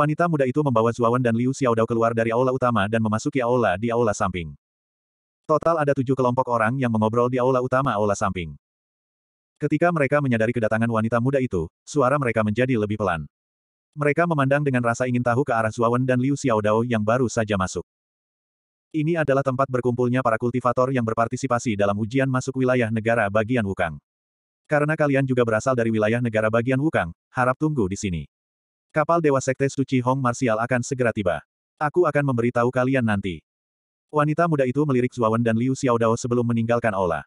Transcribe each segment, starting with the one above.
Wanita muda itu membawa Zuawan dan Liu Xiaodao keluar dari aula utama dan memasuki aula di aula samping. Total ada tujuh kelompok orang yang mengobrol di aula utama aula samping. Ketika mereka menyadari kedatangan wanita muda itu, suara mereka menjadi lebih pelan. Mereka memandang dengan rasa ingin tahu ke arah Zuawan dan Liu Xiaodao yang baru saja masuk. Ini adalah tempat berkumpulnya para kultivator yang berpartisipasi dalam ujian masuk wilayah negara bagian Wukang. Karena kalian juga berasal dari wilayah negara bagian Wukang, harap tunggu di sini. Kapal Dewa Sekte Suci Hong Martial akan segera tiba. Aku akan memberitahu kalian nanti. Wanita muda itu melirik Zuawan dan Liu Xiaodao sebelum meninggalkan aula.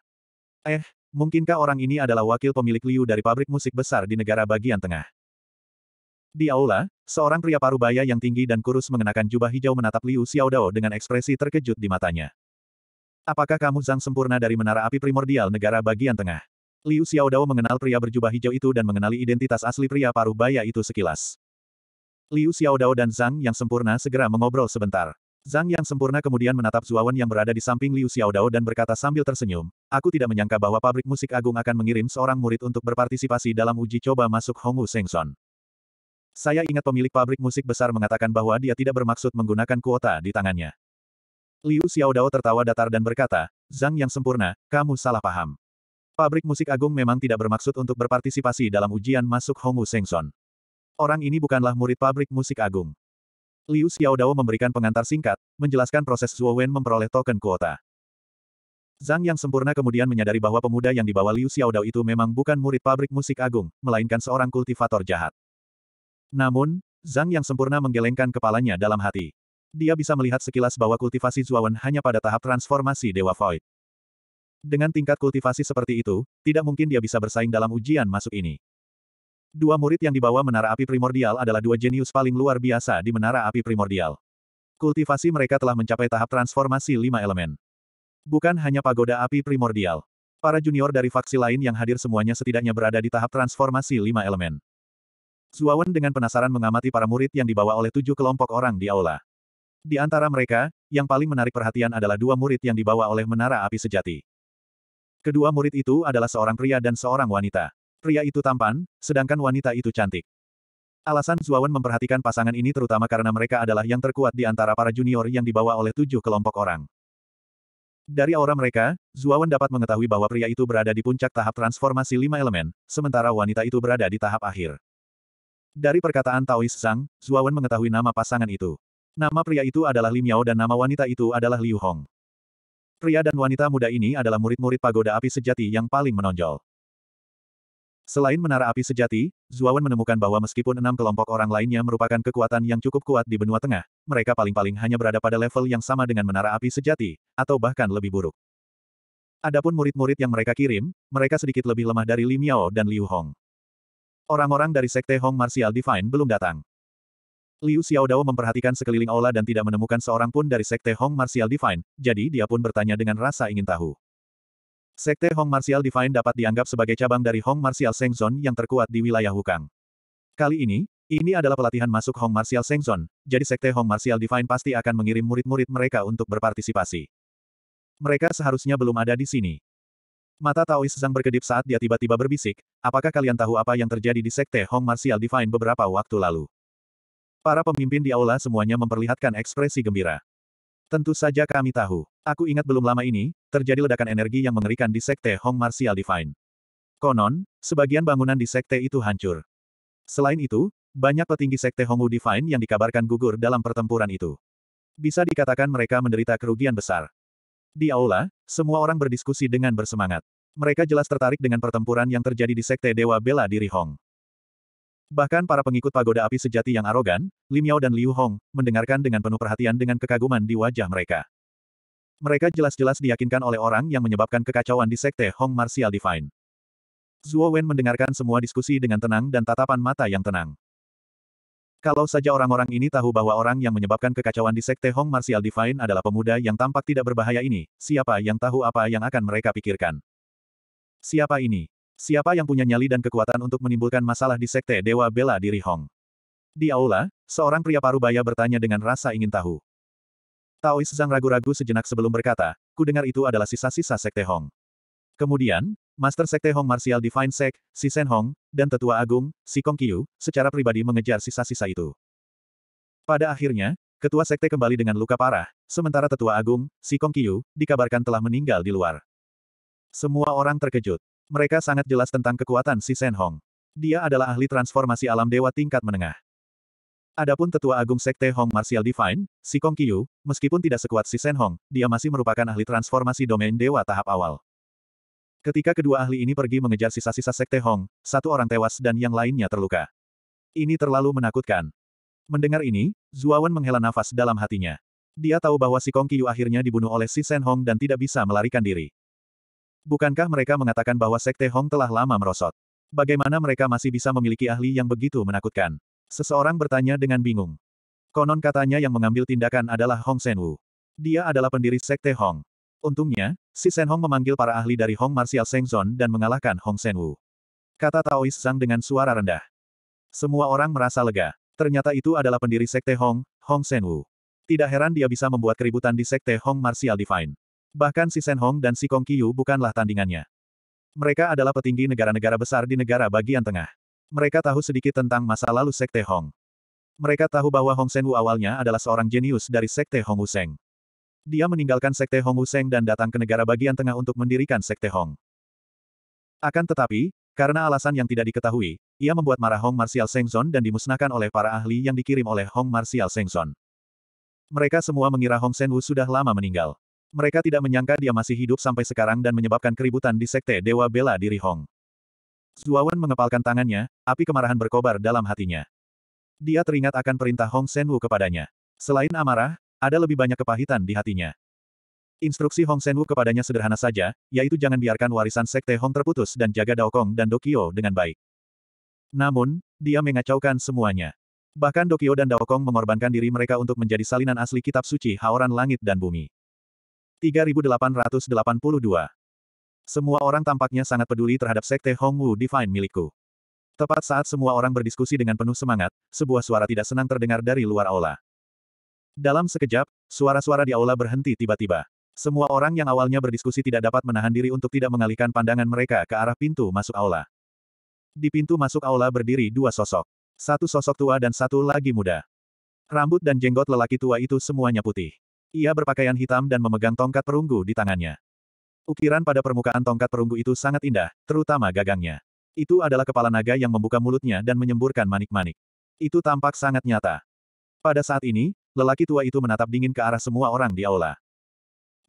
Eh, mungkinkah orang ini adalah wakil pemilik Liu dari pabrik musik besar di negara bagian tengah? Di aula, seorang pria parubaya yang tinggi dan kurus mengenakan jubah hijau menatap Liu Xiaodao dengan ekspresi terkejut di matanya. Apakah kamu Zhang sempurna dari menara api primordial negara bagian tengah? Liu Xiaodao mengenal pria berjubah hijau itu dan mengenali identitas asli pria parubaya itu sekilas. Liu Xiaodao dan Zhang yang sempurna segera mengobrol sebentar. Zhang yang sempurna kemudian menatap Zuawan yang berada di samping Liu Xiaodao dan berkata sambil tersenyum, aku tidak menyangka bahwa pabrik musik agung akan mengirim seorang murid untuk berpartisipasi dalam uji coba masuk Hongwu Sengson. Saya ingat pemilik pabrik musik besar mengatakan bahwa dia tidak bermaksud menggunakan kuota di tangannya. Liu Xiaodao tertawa datar dan berkata, Zhang yang sempurna, kamu salah paham. Pabrik musik agung memang tidak bermaksud untuk berpartisipasi dalam ujian masuk Hongwu Sengson. Orang ini bukanlah murid pabrik musik agung. Liu Xiaodao memberikan pengantar singkat, menjelaskan proses Zhuo Wen memperoleh token kuota. Zhang yang sempurna kemudian menyadari bahwa pemuda yang dibawa Liu Xiaodao itu memang bukan murid pabrik musik agung, melainkan seorang kultivator jahat. Namun, Zhang yang sempurna menggelengkan kepalanya dalam hati. Dia bisa melihat sekilas bahwa kultivasi Wen hanya pada tahap transformasi Dewa Void. Dengan tingkat kultivasi seperti itu, tidak mungkin dia bisa bersaing dalam ujian masuk ini. Dua murid yang dibawa Menara Api Primordial adalah dua jenius paling luar biasa di Menara Api Primordial. Kultivasi mereka telah mencapai tahap transformasi lima elemen. Bukan hanya pagoda api primordial. Para junior dari faksi lain yang hadir semuanya setidaknya berada di tahap transformasi lima elemen. Zuawan dengan penasaran mengamati para murid yang dibawa oleh tujuh kelompok orang di aula. Di antara mereka, yang paling menarik perhatian adalah dua murid yang dibawa oleh Menara Api Sejati. Kedua murid itu adalah seorang pria dan seorang wanita. Pria itu tampan, sedangkan wanita itu cantik. Alasan Zuawan memperhatikan pasangan ini terutama karena mereka adalah yang terkuat di antara para junior yang dibawa oleh tujuh kelompok orang. Dari aura mereka, Zuawan dapat mengetahui bahwa pria itu berada di puncak tahap transformasi lima elemen, sementara wanita itu berada di tahap akhir. Dari perkataan Taois Sang, Zuawan mengetahui nama pasangan itu. Nama pria itu adalah Li Miao dan nama wanita itu adalah Liu Hong. Pria dan wanita muda ini adalah murid-murid pagoda api sejati yang paling menonjol. Selain menara api sejati, Zuawan menemukan bahwa meskipun enam kelompok orang lainnya merupakan kekuatan yang cukup kuat di benua tengah, mereka paling-paling hanya berada pada level yang sama dengan menara api sejati, atau bahkan lebih buruk. Adapun murid-murid yang mereka kirim, mereka sedikit lebih lemah dari Li Miao dan Liu Hong. Orang-orang dari Sekte Hong Martial Divine belum datang. Liu Xiaodao memperhatikan sekeliling aula dan tidak menemukan seorang pun dari Sekte Hong Martial Divine, jadi dia pun bertanya dengan rasa ingin tahu. Sekte Hong Martial Divine dapat dianggap sebagai cabang dari Hong Martial Sengzon yang terkuat di wilayah Hukang. Kali ini, ini adalah pelatihan masuk Hong Martial Sengzon, jadi Sekte Hong Martial Divine pasti akan mengirim murid-murid mereka untuk berpartisipasi. Mereka seharusnya belum ada di sini. Mata Taois Zhang berkedip saat dia tiba-tiba berbisik, apakah kalian tahu apa yang terjadi di Sekte Hong Martial Divine beberapa waktu lalu? Para pemimpin di aula semuanya memperlihatkan ekspresi gembira. Tentu saja kami tahu. Aku ingat belum lama ini, terjadi ledakan energi yang mengerikan di Sekte Hong Martial Divine. Konon, sebagian bangunan di Sekte itu hancur. Selain itu, banyak petinggi Sekte Hong Wu Divine yang dikabarkan gugur dalam pertempuran itu. Bisa dikatakan mereka menderita kerugian besar. Di aula, semua orang berdiskusi dengan bersemangat. Mereka jelas tertarik dengan pertempuran yang terjadi di Sekte Dewa Bela Diri Hong. Bahkan para pengikut pagoda api sejati yang arogan, Limiao dan Liu Hong, mendengarkan dengan penuh perhatian dengan kekaguman di wajah mereka. Mereka jelas-jelas diyakinkan oleh orang yang menyebabkan kekacauan di Sekte Hong Martial Divine. Zhuo Wen mendengarkan semua diskusi dengan tenang dan tatapan mata yang tenang. Kalau saja orang-orang ini tahu bahwa orang yang menyebabkan kekacauan di Sekte Hong Martial Divine adalah pemuda yang tampak tidak berbahaya ini, siapa yang tahu apa yang akan mereka pikirkan? Siapa ini? Siapa yang punya nyali dan kekuatan untuk menimbulkan masalah di Sekte Dewa Bela Diri Hong? Di aula, seorang pria parubaya bertanya dengan rasa ingin tahu. Taois Zhang ragu-ragu sejenak sebelum berkata, ku dengar itu adalah sisa-sisa Sekte Hong. Kemudian, Master Sekte Hong Martial Divine Sek, Si Sen Hong, dan Tetua Agung, Si Kong Qiu, secara pribadi mengejar sisa-sisa itu. Pada akhirnya, Ketua Sekte kembali dengan luka parah, sementara Tetua Agung, Si Kong Qiu, dikabarkan telah meninggal di luar. Semua orang terkejut. Mereka sangat jelas tentang kekuatan Si Sen Hong. Dia adalah ahli transformasi alam dewa tingkat menengah. Adapun Tetua Agung Sekte Hong Martial Divine, si Kong Qiu, meskipun tidak sekuat si Sen Hong, dia masih merupakan ahli transformasi domain dewa tahap awal. Ketika kedua ahli ini pergi mengejar sisa-sisa Sekte Hong, satu orang tewas dan yang lainnya terluka. Ini terlalu menakutkan. Mendengar ini, Zuawan menghela nafas dalam hatinya. Dia tahu bahwa si Kong Qiu akhirnya dibunuh oleh si Sen Hong dan tidak bisa melarikan diri. Bukankah mereka mengatakan bahwa Sekte Hong telah lama merosot? Bagaimana mereka masih bisa memiliki ahli yang begitu menakutkan? Seseorang bertanya dengan bingung. Konon katanya yang mengambil tindakan adalah Hong Senwu. Dia adalah pendiri Sekte Hong. Untungnya, si Sen Hong memanggil para ahli dari Hong Martial Sengzon dan mengalahkan Hong Senwu. Kata Taois sang dengan suara rendah. Semua orang merasa lega. Ternyata itu adalah pendiri Sekte Hong, Hong Senwu. Tidak heran dia bisa membuat keributan di Sekte Hong Martial Divine. Bahkan si Sen Hong dan si Kong Qiu bukanlah tandingannya. Mereka adalah petinggi negara-negara besar di negara bagian tengah. Mereka tahu sedikit tentang masa lalu Sekte Hong. Mereka tahu bahwa Hong Sen Wu awalnya adalah seorang jenius dari Sekte Hong Useng. Dia meninggalkan Sekte Hong Useng dan datang ke negara bagian tengah untuk mendirikan Sekte Hong. Akan tetapi, karena alasan yang tidak diketahui, ia membuat marah Hong Martial Sengzon dan dimusnahkan oleh para ahli yang dikirim oleh Hong Martial Sengzon. Mereka semua mengira Hong Sen Wu sudah lama meninggal. Mereka tidak menyangka dia masih hidup sampai sekarang dan menyebabkan keributan di Sekte Dewa Bela Diri Hong. Zuawan mengepalkan tangannya, api kemarahan berkobar dalam hatinya. Dia teringat akan perintah Hong Senwu kepadanya. Selain amarah, ada lebih banyak kepahitan di hatinya. Instruksi Hong Senwu kepadanya sederhana saja, yaitu jangan biarkan warisan sekte Hong terputus dan jaga Daokong dan Dokio dengan baik. Namun, dia mengacaukan semuanya. Bahkan Dokio dan Daokong mengorbankan diri mereka untuk menjadi salinan asli kitab suci Haoran Langit dan Bumi. 3882 semua orang tampaknya sangat peduli terhadap sekte Hongwu Divine milikku. Tepat saat semua orang berdiskusi dengan penuh semangat, sebuah suara tidak senang terdengar dari luar aula. Dalam sekejap, suara-suara di aula berhenti tiba-tiba. Semua orang yang awalnya berdiskusi tidak dapat menahan diri untuk tidak mengalihkan pandangan mereka ke arah pintu masuk aula. Di pintu masuk aula berdiri dua sosok. Satu sosok tua dan satu lagi muda. Rambut dan jenggot lelaki tua itu semuanya putih. Ia berpakaian hitam dan memegang tongkat perunggu di tangannya. Ukiran pada permukaan tongkat perunggu itu sangat indah, terutama gagangnya. Itu adalah kepala naga yang membuka mulutnya dan menyemburkan manik-manik. Itu tampak sangat nyata. Pada saat ini, lelaki tua itu menatap dingin ke arah semua orang di aula.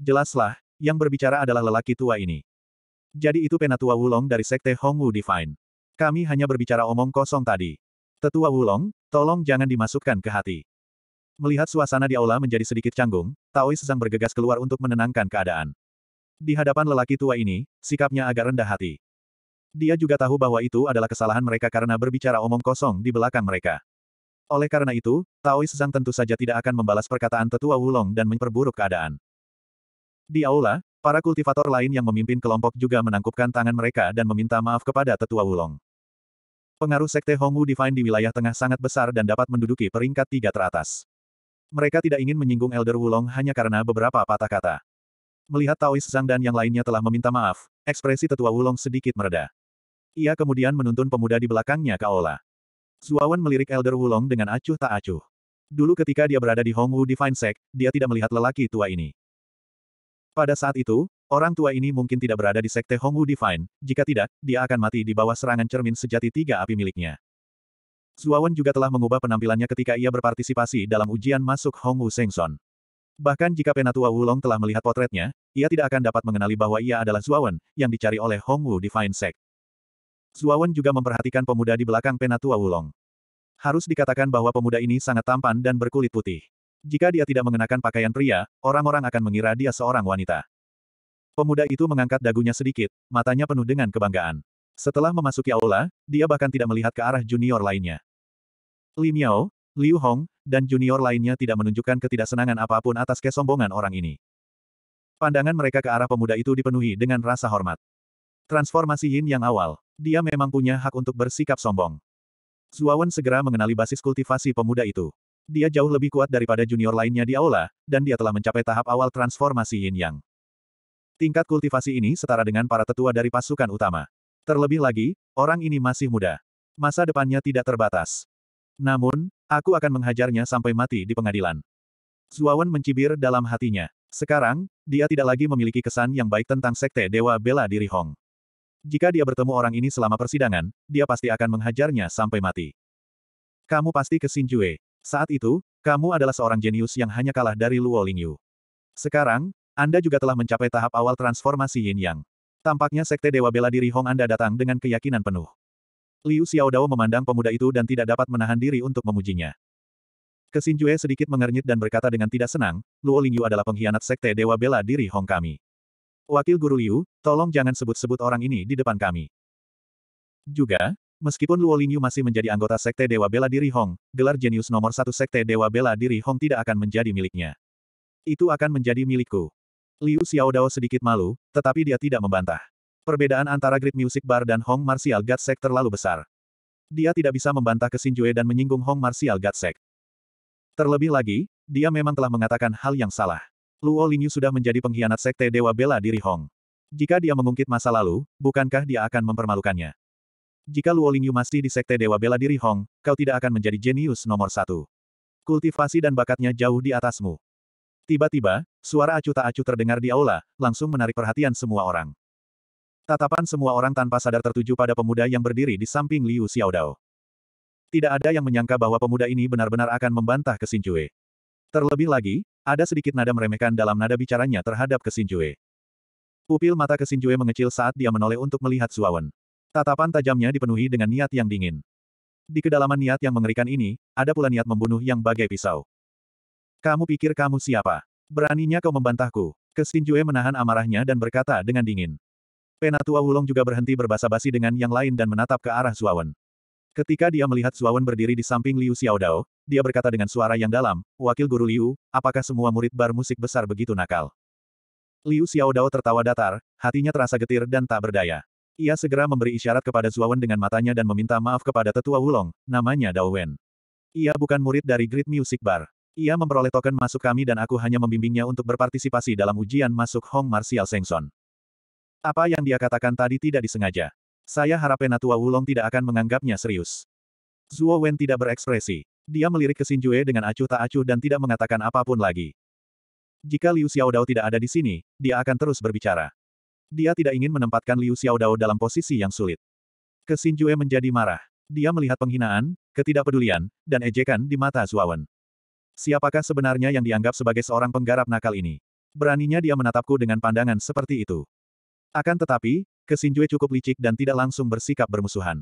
Jelaslah, yang berbicara adalah lelaki tua ini. Jadi itu penatua Wulong dari Sekte Hongwu Divine. Kami hanya berbicara omong kosong tadi. Tetua Wulong, tolong jangan dimasukkan ke hati. Melihat suasana di aula menjadi sedikit canggung, Taois sedang bergegas keluar untuk menenangkan keadaan. Di hadapan lelaki tua ini, sikapnya agak rendah hati. Dia juga tahu bahwa itu adalah kesalahan mereka karena berbicara omong kosong di belakang mereka. Oleh karena itu, Taois Zhang tentu saja tidak akan membalas perkataan tetua Wulong dan memperburuk keadaan. Di aula, para kultivator lain yang memimpin kelompok juga menangkupkan tangan mereka dan meminta maaf kepada tetua Wulong. Pengaruh sekte Hongwu Divine di wilayah tengah sangat besar dan dapat menduduki peringkat tiga teratas. Mereka tidak ingin menyinggung Elder Wulong hanya karena beberapa patah kata. Melihat Taois Zhang dan yang lainnya telah meminta maaf, ekspresi tetua Wulong sedikit mereda. Ia kemudian menuntun pemuda di belakangnya ke aula. Zuawan melirik Elder Wulong dengan acuh tak acuh. Dulu ketika dia berada di Hongwu Divine Sect, dia tidak melihat lelaki tua ini. Pada saat itu, orang tua ini mungkin tidak berada di Sekte Hongwu Divine, jika tidak, dia akan mati di bawah serangan cermin sejati tiga api miliknya. Zuawan juga telah mengubah penampilannya ketika ia berpartisipasi dalam ujian masuk Hongwu Sengson. Bahkan jika Penatua Wulong telah melihat potretnya, ia tidak akan dapat mengenali bahwa ia adalah Zuawan, yang dicari oleh Hongwu Divine Sect. Zuawan juga memperhatikan pemuda di belakang Penatua Wulong. Harus dikatakan bahwa pemuda ini sangat tampan dan berkulit putih. Jika dia tidak mengenakan pakaian pria, orang-orang akan mengira dia seorang wanita. Pemuda itu mengangkat dagunya sedikit, matanya penuh dengan kebanggaan. Setelah memasuki aula, dia bahkan tidak melihat ke arah junior lainnya. Li Miao, Liu Hong, dan junior lainnya tidak menunjukkan ketidaksenangan apapun atas kesombongan orang ini. Pandangan mereka ke arah pemuda itu dipenuhi dengan rasa hormat. Transformasi Yin yang awal, dia memang punya hak untuk bersikap sombong. Zuawan segera mengenali basis kultivasi pemuda itu. Dia jauh lebih kuat daripada junior lainnya di aula, dan dia telah mencapai tahap awal transformasi Yin Yang. Tingkat kultivasi ini setara dengan para tetua dari pasukan utama. Terlebih lagi, orang ini masih muda. Masa depannya tidak terbatas. Namun, aku akan menghajarnya sampai mati di pengadilan. Zuawan mencibir dalam hatinya. Sekarang, dia tidak lagi memiliki kesan yang baik tentang sekte Dewa Bela Diri Hong. Jika dia bertemu orang ini selama persidangan, dia pasti akan menghajarnya sampai mati. Kamu pasti ke Jue. Saat itu, kamu adalah seorang jenius yang hanya kalah dari Luo Lingyu. Sekarang, Anda juga telah mencapai tahap awal transformasi Yin Yang. Tampaknya sekte Dewa Bela Diri Hong Anda datang dengan keyakinan penuh. Liu Xiaodao memandang pemuda itu dan tidak dapat menahan diri untuk memujinya. Kesin Jue sedikit mengernyit dan berkata dengan tidak senang, Luo Lingyu adalah pengkhianat sekte Dewa Bela Diri Hong kami. Wakil Guru Liu, tolong jangan sebut-sebut orang ini di depan kami. Juga, meskipun Luo Lingyu masih menjadi anggota sekte Dewa Bela Diri Hong, gelar jenius nomor satu sekte Dewa Bela Diri Hong tidak akan menjadi miliknya. Itu akan menjadi milikku. Liu Xiaodao sedikit malu, tetapi dia tidak membantah. Perbedaan antara Great Music Bar dan Hong Martial God Sect terlalu besar. Dia tidak bisa membantah Kesinjue dan menyinggung Hong Martial God Sect. Terlebih lagi, dia memang telah mengatakan hal yang salah. Luo Lingyu sudah menjadi pengkhianat Sekte Dewa Bela Diri Hong. Jika dia mengungkit masa lalu, bukankah dia akan mempermalukannya? Jika Luo Lingyu masih di Sekte Dewa Bela Diri Hong, kau tidak akan menjadi jenius nomor satu. Kultivasi dan bakatnya jauh di atasmu. Tiba-tiba, suara acuh tak acuh terdengar di aula, langsung menarik perhatian semua orang. Tatapan semua orang tanpa sadar tertuju pada pemuda yang berdiri di samping Liu Xiaodao. Tidak ada yang menyangka bahwa pemuda ini benar-benar akan membantah Kesinjue. Terlebih lagi, ada sedikit nada meremehkan dalam nada bicaranya terhadap Kesinjue. Pupil mata Kesinjue mengecil saat dia menoleh untuk melihat Suawan. Tatapan tajamnya dipenuhi dengan niat yang dingin. Di kedalaman niat yang mengerikan ini, ada pula niat membunuh yang bagai pisau. Kamu pikir kamu siapa? Beraninya kau membantahku. Kesinjue menahan amarahnya dan berkata dengan dingin. Penatua Wulong juga berhenti berbasa-basi dengan yang lain dan menatap ke arah Suawen. Ketika dia melihat Suawen berdiri di samping Liu Xiaodao, dia berkata dengan suara yang dalam, Wakil Guru Liu, apakah semua murid bar musik besar begitu nakal? Liu Xiaodao tertawa datar, hatinya terasa getir dan tak berdaya. Ia segera memberi isyarat kepada Suawen dengan matanya dan meminta maaf kepada tetua Wulong, namanya Dao Wen. Ia bukan murid dari Great Music Bar. Ia memperoleh token masuk kami dan aku hanya membimbingnya untuk berpartisipasi dalam ujian masuk Hong Martial Sengson. Apa yang dia katakan tadi tidak disengaja. Saya harap Penatua Wulong tidak akan menganggapnya serius. Zuo Wen tidak berekspresi. Dia melirik ke Jue dengan acuh tak acuh dan tidak mengatakan apapun lagi. Jika Liu Xiaodao tidak ada di sini, dia akan terus berbicara. Dia tidak ingin menempatkan Liu Xiaodao dalam posisi yang sulit. Kesinjue menjadi marah. Dia melihat penghinaan, ketidakpedulian, dan ejekan di mata Wen. Siapakah sebenarnya yang dianggap sebagai seorang penggarap nakal ini? Beraninya dia menatapku dengan pandangan seperti itu. Akan tetapi, Kesinjue cukup licik dan tidak langsung bersikap bermusuhan.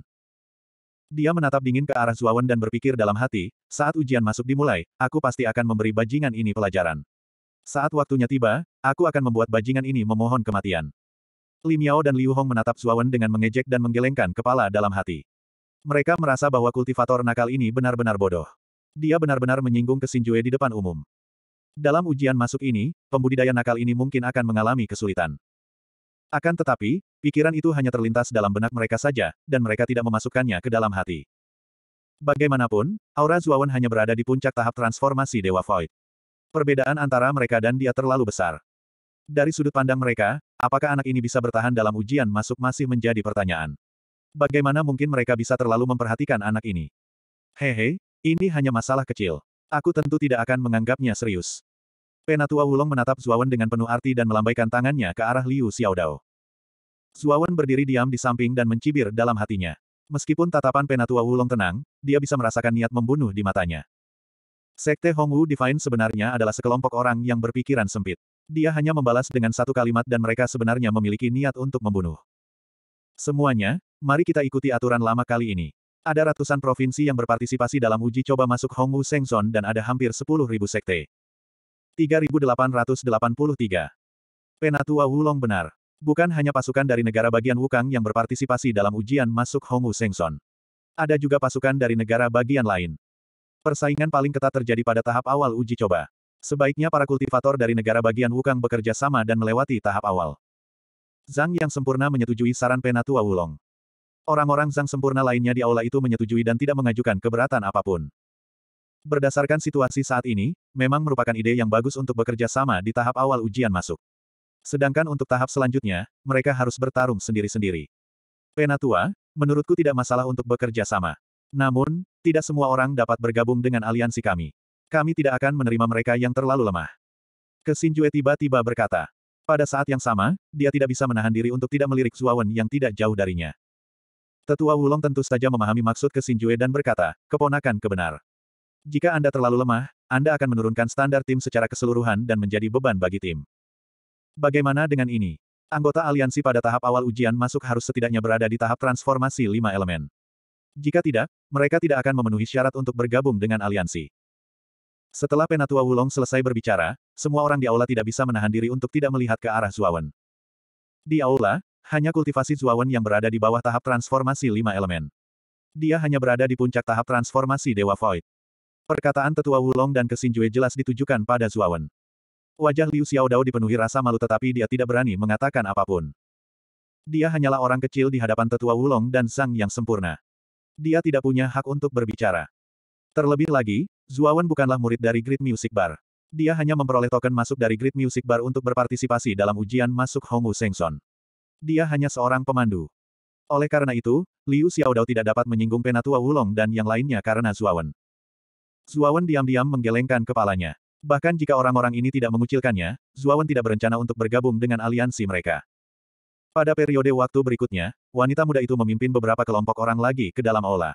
Dia menatap dingin ke arah Zuawan dan berpikir dalam hati, saat ujian masuk dimulai, aku pasti akan memberi bajingan ini pelajaran. Saat waktunya tiba, aku akan membuat bajingan ini memohon kematian. Li Miao dan Liu Hong menatap Zuawan dengan mengejek dan menggelengkan kepala dalam hati. Mereka merasa bahwa kultivator nakal ini benar-benar bodoh. Dia benar-benar menyinggung Kesinjue di depan umum. Dalam ujian masuk ini, pembudidaya nakal ini mungkin akan mengalami kesulitan. Akan tetapi, pikiran itu hanya terlintas dalam benak mereka saja, dan mereka tidak memasukkannya ke dalam hati. Bagaimanapun, aura Zuawan hanya berada di puncak tahap transformasi Dewa Void. Perbedaan antara mereka dan dia terlalu besar. Dari sudut pandang mereka, apakah anak ini bisa bertahan dalam ujian masuk masih menjadi pertanyaan. Bagaimana mungkin mereka bisa terlalu memperhatikan anak ini? Hehe, ini hanya masalah kecil. Aku tentu tidak akan menganggapnya serius. Penatua Wulong menatap Zuawan dengan penuh arti dan melambaikan tangannya ke arah Liu Xiaodao. Zuawan berdiri diam di samping dan mencibir dalam hatinya. Meskipun tatapan Penatua Wulong tenang, dia bisa merasakan niat membunuh di matanya. Sekte Hongwu Divine sebenarnya adalah sekelompok orang yang berpikiran sempit. Dia hanya membalas dengan satu kalimat dan mereka sebenarnya memiliki niat untuk membunuh. Semuanya, mari kita ikuti aturan lama kali ini. Ada ratusan provinsi yang berpartisipasi dalam uji coba masuk Hongwu Sengson dan ada hampir 10.000 sekte. 3883. Penatua Wulong benar. Bukan hanya pasukan dari negara bagian Wukang yang berpartisipasi dalam ujian masuk Hongwu Sengson. Ada juga pasukan dari negara bagian lain. Persaingan paling ketat terjadi pada tahap awal uji coba. Sebaiknya para kultivator dari negara bagian Wukang bekerja sama dan melewati tahap awal. Zhang yang sempurna menyetujui saran Penatua Wulong. Orang-orang Zhang sempurna lainnya di aula itu menyetujui dan tidak mengajukan keberatan apapun. Berdasarkan situasi saat ini, memang merupakan ide yang bagus untuk bekerja sama di tahap awal ujian masuk. Sedangkan untuk tahap selanjutnya, mereka harus bertarung sendiri-sendiri. Penatua, menurutku tidak masalah untuk bekerja sama. Namun, tidak semua orang dapat bergabung dengan aliansi kami. Kami tidak akan menerima mereka yang terlalu lemah. Kesinjue tiba-tiba berkata. Pada saat yang sama, dia tidak bisa menahan diri untuk tidak melirik Zuawan yang tidak jauh darinya. Tetua Wulong tentu saja memahami maksud Kesinjue dan berkata, keponakan kebenar. Jika Anda terlalu lemah, Anda akan menurunkan standar tim secara keseluruhan dan menjadi beban bagi tim. Bagaimana dengan ini? Anggota aliansi pada tahap awal ujian masuk harus setidaknya berada di tahap transformasi lima elemen. Jika tidak, mereka tidak akan memenuhi syarat untuk bergabung dengan aliansi. Setelah Penatua Wulong selesai berbicara, semua orang di aula tidak bisa menahan diri untuk tidak melihat ke arah Zuawan. Di aula, hanya kultivasi Zuawan yang berada di bawah tahap transformasi lima elemen. Dia hanya berada di puncak tahap transformasi Dewa Void. Perkataan tetua Wulong dan Kesinjue jelas ditujukan pada Zuawan. Wajah Liu Xiaodao dipenuhi rasa malu tetapi dia tidak berani mengatakan apapun. Dia hanyalah orang kecil di hadapan tetua Wulong dan Sang yang sempurna. Dia tidak punya hak untuk berbicara. Terlebih lagi, Zuawan bukanlah murid dari Great Music Bar. Dia hanya memperoleh token masuk dari Great Music Bar untuk berpartisipasi dalam ujian masuk Hongwu Sengson. Dia hanya seorang pemandu. Oleh karena itu, Liu Xiaodao tidak dapat menyinggung Penatua Wulong dan yang lainnya karena Zuawan. Zuawan diam-diam menggelengkan kepalanya. Bahkan jika orang-orang ini tidak mengucilkannya, Zuawan tidak berencana untuk bergabung dengan aliansi mereka. Pada periode waktu berikutnya, wanita muda itu memimpin beberapa kelompok orang lagi ke dalam aula.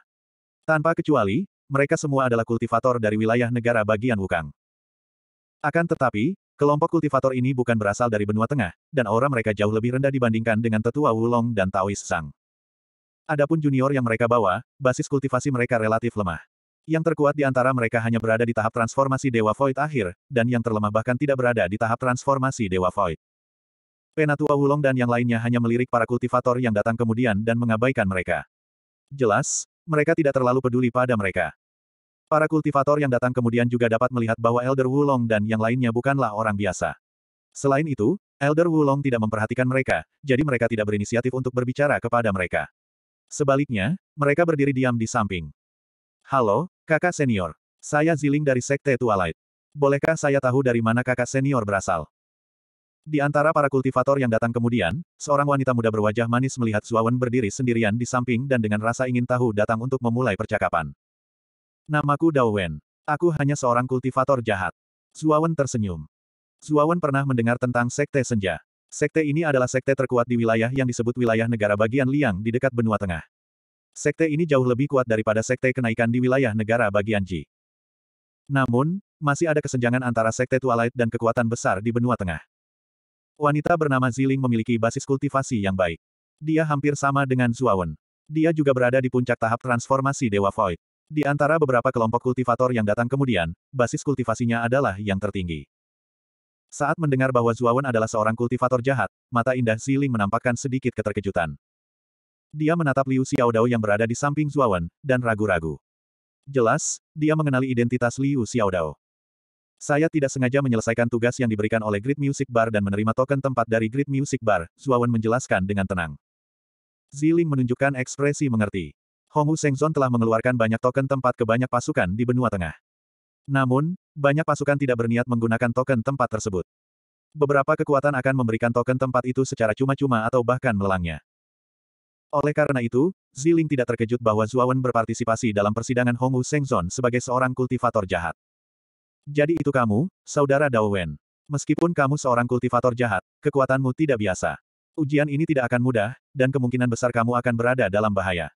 Tanpa kecuali, mereka semua adalah kultivator dari wilayah negara bagian Wukang. Akan tetapi, kelompok kultivator ini bukan berasal dari benua tengah, dan aura mereka jauh lebih rendah dibandingkan dengan tetua Wulong dan Taoist Sang. Adapun junior yang mereka bawa, basis kultivasi mereka relatif lemah. Yang terkuat di antara mereka hanya berada di tahap transformasi Dewa Void akhir, dan yang terlemah bahkan tidak berada di tahap transformasi Dewa Void. Penatua Wulong dan yang lainnya hanya melirik para kultivator yang datang kemudian dan mengabaikan mereka. Jelas, mereka tidak terlalu peduli pada mereka. Para kultivator yang datang kemudian juga dapat melihat bahwa Elder Wulong dan yang lainnya bukanlah orang biasa. Selain itu, Elder Wulong tidak memperhatikan mereka, jadi mereka tidak berinisiatif untuk berbicara kepada mereka. Sebaliknya, mereka berdiri diam di samping. Halo, kakak senior. Saya Ziling dari Sekte Tualite. Bolehkah saya tahu dari mana kakak senior berasal? Di antara para kultivator yang datang kemudian, seorang wanita muda berwajah manis melihat Zuawan berdiri sendirian di samping dan dengan rasa ingin tahu datang untuk memulai percakapan. Namaku Dao Wen. Aku hanya seorang kultivator jahat. Zuawan tersenyum. Zuawan pernah mendengar tentang Sekte Senja. Sekte ini adalah sekte terkuat di wilayah yang disebut wilayah negara bagian Liang di dekat benua tengah. Sekte ini jauh lebih kuat daripada sekte kenaikan di wilayah negara bagian Ji. Namun, masih ada kesenjangan antara sekte Twilight dan kekuatan besar di benua tengah. Wanita bernama Ziling memiliki basis kultivasi yang baik. Dia hampir sama dengan Zuawan. Dia juga berada di puncak tahap transformasi Dewa Void. Di antara beberapa kelompok kultivator yang datang kemudian, basis kultivasinya adalah yang tertinggi. Saat mendengar bahwa Zuawan adalah seorang kultivator jahat, mata indah Ziling menampakkan sedikit keterkejutan. Dia menatap Liu Xiaodao yang berada di samping Zuawan, dan ragu-ragu. Jelas, dia mengenali identitas Liu Xiaodao. Saya tidak sengaja menyelesaikan tugas yang diberikan oleh Great Music Bar dan menerima token tempat dari Great Music Bar, Zuawan menjelaskan dengan tenang. Ziling menunjukkan ekspresi mengerti. Hongwu Sengzon telah mengeluarkan banyak token tempat ke banyak pasukan di benua tengah. Namun, banyak pasukan tidak berniat menggunakan token tempat tersebut. Beberapa kekuatan akan memberikan token tempat itu secara cuma-cuma atau bahkan melangnya. Oleh karena itu, Ziling tidak terkejut bahwa Zuawan berpartisipasi dalam persidangan Hongwu Sengzon sebagai seorang kultivator jahat. Jadi itu kamu, saudara Wen. Meskipun kamu seorang kultivator jahat, kekuatanmu tidak biasa. Ujian ini tidak akan mudah, dan kemungkinan besar kamu akan berada dalam bahaya.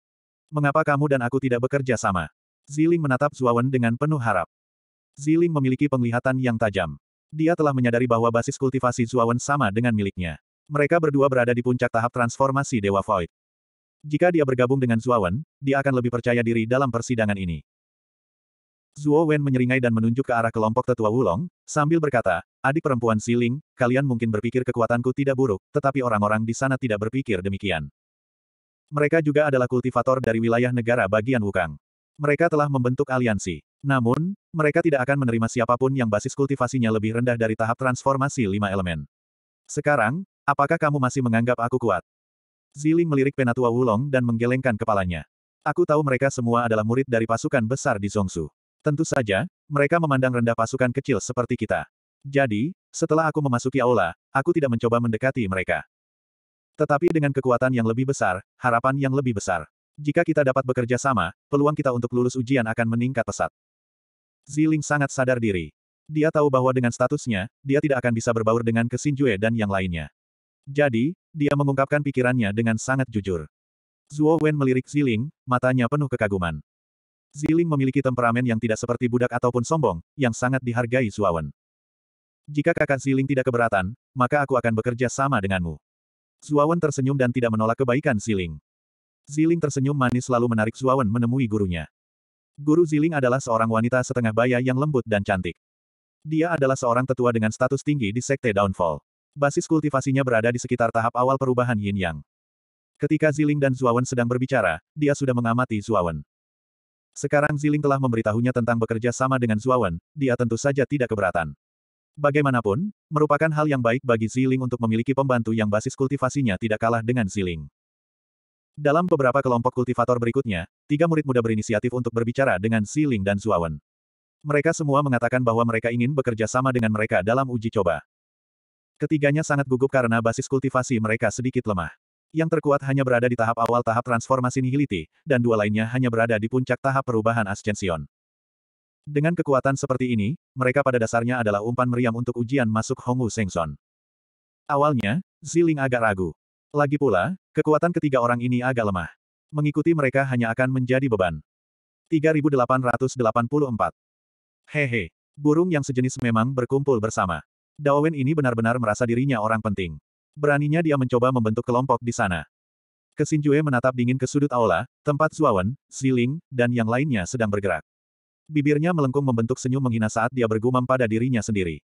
Mengapa kamu dan aku tidak bekerja sama? Ziling menatap Zuawan dengan penuh harap. Ziling memiliki penglihatan yang tajam. Dia telah menyadari bahwa basis kultivasi Zuawan sama dengan miliknya. Mereka berdua berada di puncak tahap transformasi Dewa Void. Jika dia bergabung dengan Wen, dia akan lebih percaya diri dalam persidangan ini. Zuo Wen menyeringai dan menunjuk ke arah kelompok tetua Wulong, sambil berkata, adik perempuan Si Ling, kalian mungkin berpikir kekuatanku tidak buruk, tetapi orang-orang di sana tidak berpikir demikian. Mereka juga adalah kultivator dari wilayah negara bagian Wukang. Mereka telah membentuk aliansi. Namun, mereka tidak akan menerima siapapun yang basis kultivasinya lebih rendah dari tahap transformasi lima elemen. Sekarang, apakah kamu masih menganggap aku kuat? Ziling melirik Penatua Wulong dan menggelengkan kepalanya. Aku tahu mereka semua adalah murid dari pasukan besar di Zongsu. Tentu saja, mereka memandang rendah pasukan kecil seperti kita. Jadi, setelah aku memasuki aula, aku tidak mencoba mendekati mereka. Tetapi dengan kekuatan yang lebih besar, harapan yang lebih besar. Jika kita dapat bekerja sama, peluang kita untuk lulus ujian akan meningkat pesat. Ziling sangat sadar diri. Dia tahu bahwa dengan statusnya, dia tidak akan bisa berbaur dengan Kesinjue dan yang lainnya. Jadi, dia mengungkapkan pikirannya dengan sangat jujur. Zuo Wen melirik Ziling, matanya penuh kekaguman. Ziling memiliki temperamen yang tidak seperti budak ataupun sombong, yang sangat dihargai Zuo Wen. Jika kakak Ziling tidak keberatan, maka aku akan bekerja sama denganmu. Zuo Wen tersenyum dan tidak menolak kebaikan Ziling. Ziling tersenyum manis lalu menarik Zuo Wen menemui gurunya. Guru Ziling adalah seorang wanita setengah baya yang lembut dan cantik. Dia adalah seorang tetua dengan status tinggi di Sekte Downfall. Basis kultivasinya berada di sekitar tahap awal perubahan yin-yang. Ketika Ziling dan Zuawan sedang berbicara, dia sudah mengamati Zuawan. Sekarang Ziling telah memberitahunya tentang bekerja sama dengan Zuawan, dia tentu saja tidak keberatan. Bagaimanapun, merupakan hal yang baik bagi Ziling untuk memiliki pembantu yang basis kultivasinya tidak kalah dengan Ziling. Dalam beberapa kelompok kultivator berikutnya, tiga murid muda berinisiatif untuk berbicara dengan Ziling dan Zuawan. Mereka semua mengatakan bahwa mereka ingin bekerja sama dengan mereka dalam uji coba. Ketiganya sangat gugup karena basis kultivasi mereka sedikit lemah. Yang terkuat hanya berada di tahap awal tahap transformasi nihiliti, dan dua lainnya hanya berada di puncak tahap perubahan ascension. Dengan kekuatan seperti ini, mereka pada dasarnya adalah umpan meriam untuk ujian masuk Hongwu Sengson. Awalnya, Ziling agak ragu. Lagi pula, kekuatan ketiga orang ini agak lemah. Mengikuti mereka hanya akan menjadi beban. 3884. Hehe. Burung yang sejenis memang berkumpul bersama. Dawen ini benar-benar merasa dirinya orang penting. Beraninya dia mencoba membentuk kelompok di sana. Kesinjue menatap dingin ke sudut aula, tempat Zuawan, Ziling, dan yang lainnya sedang bergerak. Bibirnya melengkung membentuk senyum menghina saat dia bergumam pada dirinya sendiri.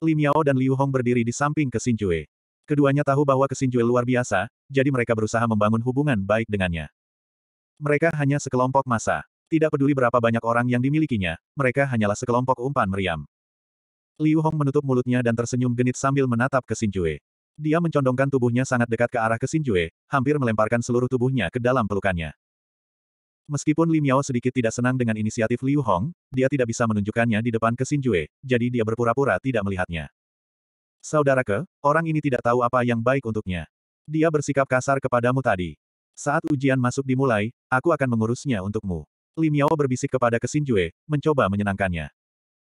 Lim Yao dan Liu Hong berdiri di samping Kesinjue. Keduanya tahu bahwa Kesinjue luar biasa, jadi mereka berusaha membangun hubungan baik dengannya. Mereka hanya sekelompok massa. Tidak peduli berapa banyak orang yang dimilikinya, mereka hanyalah sekelompok umpan meriam. Liu Hong menutup mulutnya dan tersenyum genit sambil menatap ke Jue. Dia mencondongkan tubuhnya sangat dekat ke arah ke Jue, hampir melemparkan seluruh tubuhnya ke dalam pelukannya. Meskipun Li Miao sedikit tidak senang dengan inisiatif Liu Hong, dia tidak bisa menunjukkannya di depan ke Jue, jadi dia berpura-pura tidak melihatnya. Saudara ke, orang ini tidak tahu apa yang baik untuknya. Dia bersikap kasar kepadamu tadi. Saat ujian masuk dimulai, aku akan mengurusnya untukmu. Li Miao berbisik kepada Kesinjue, mencoba menyenangkannya.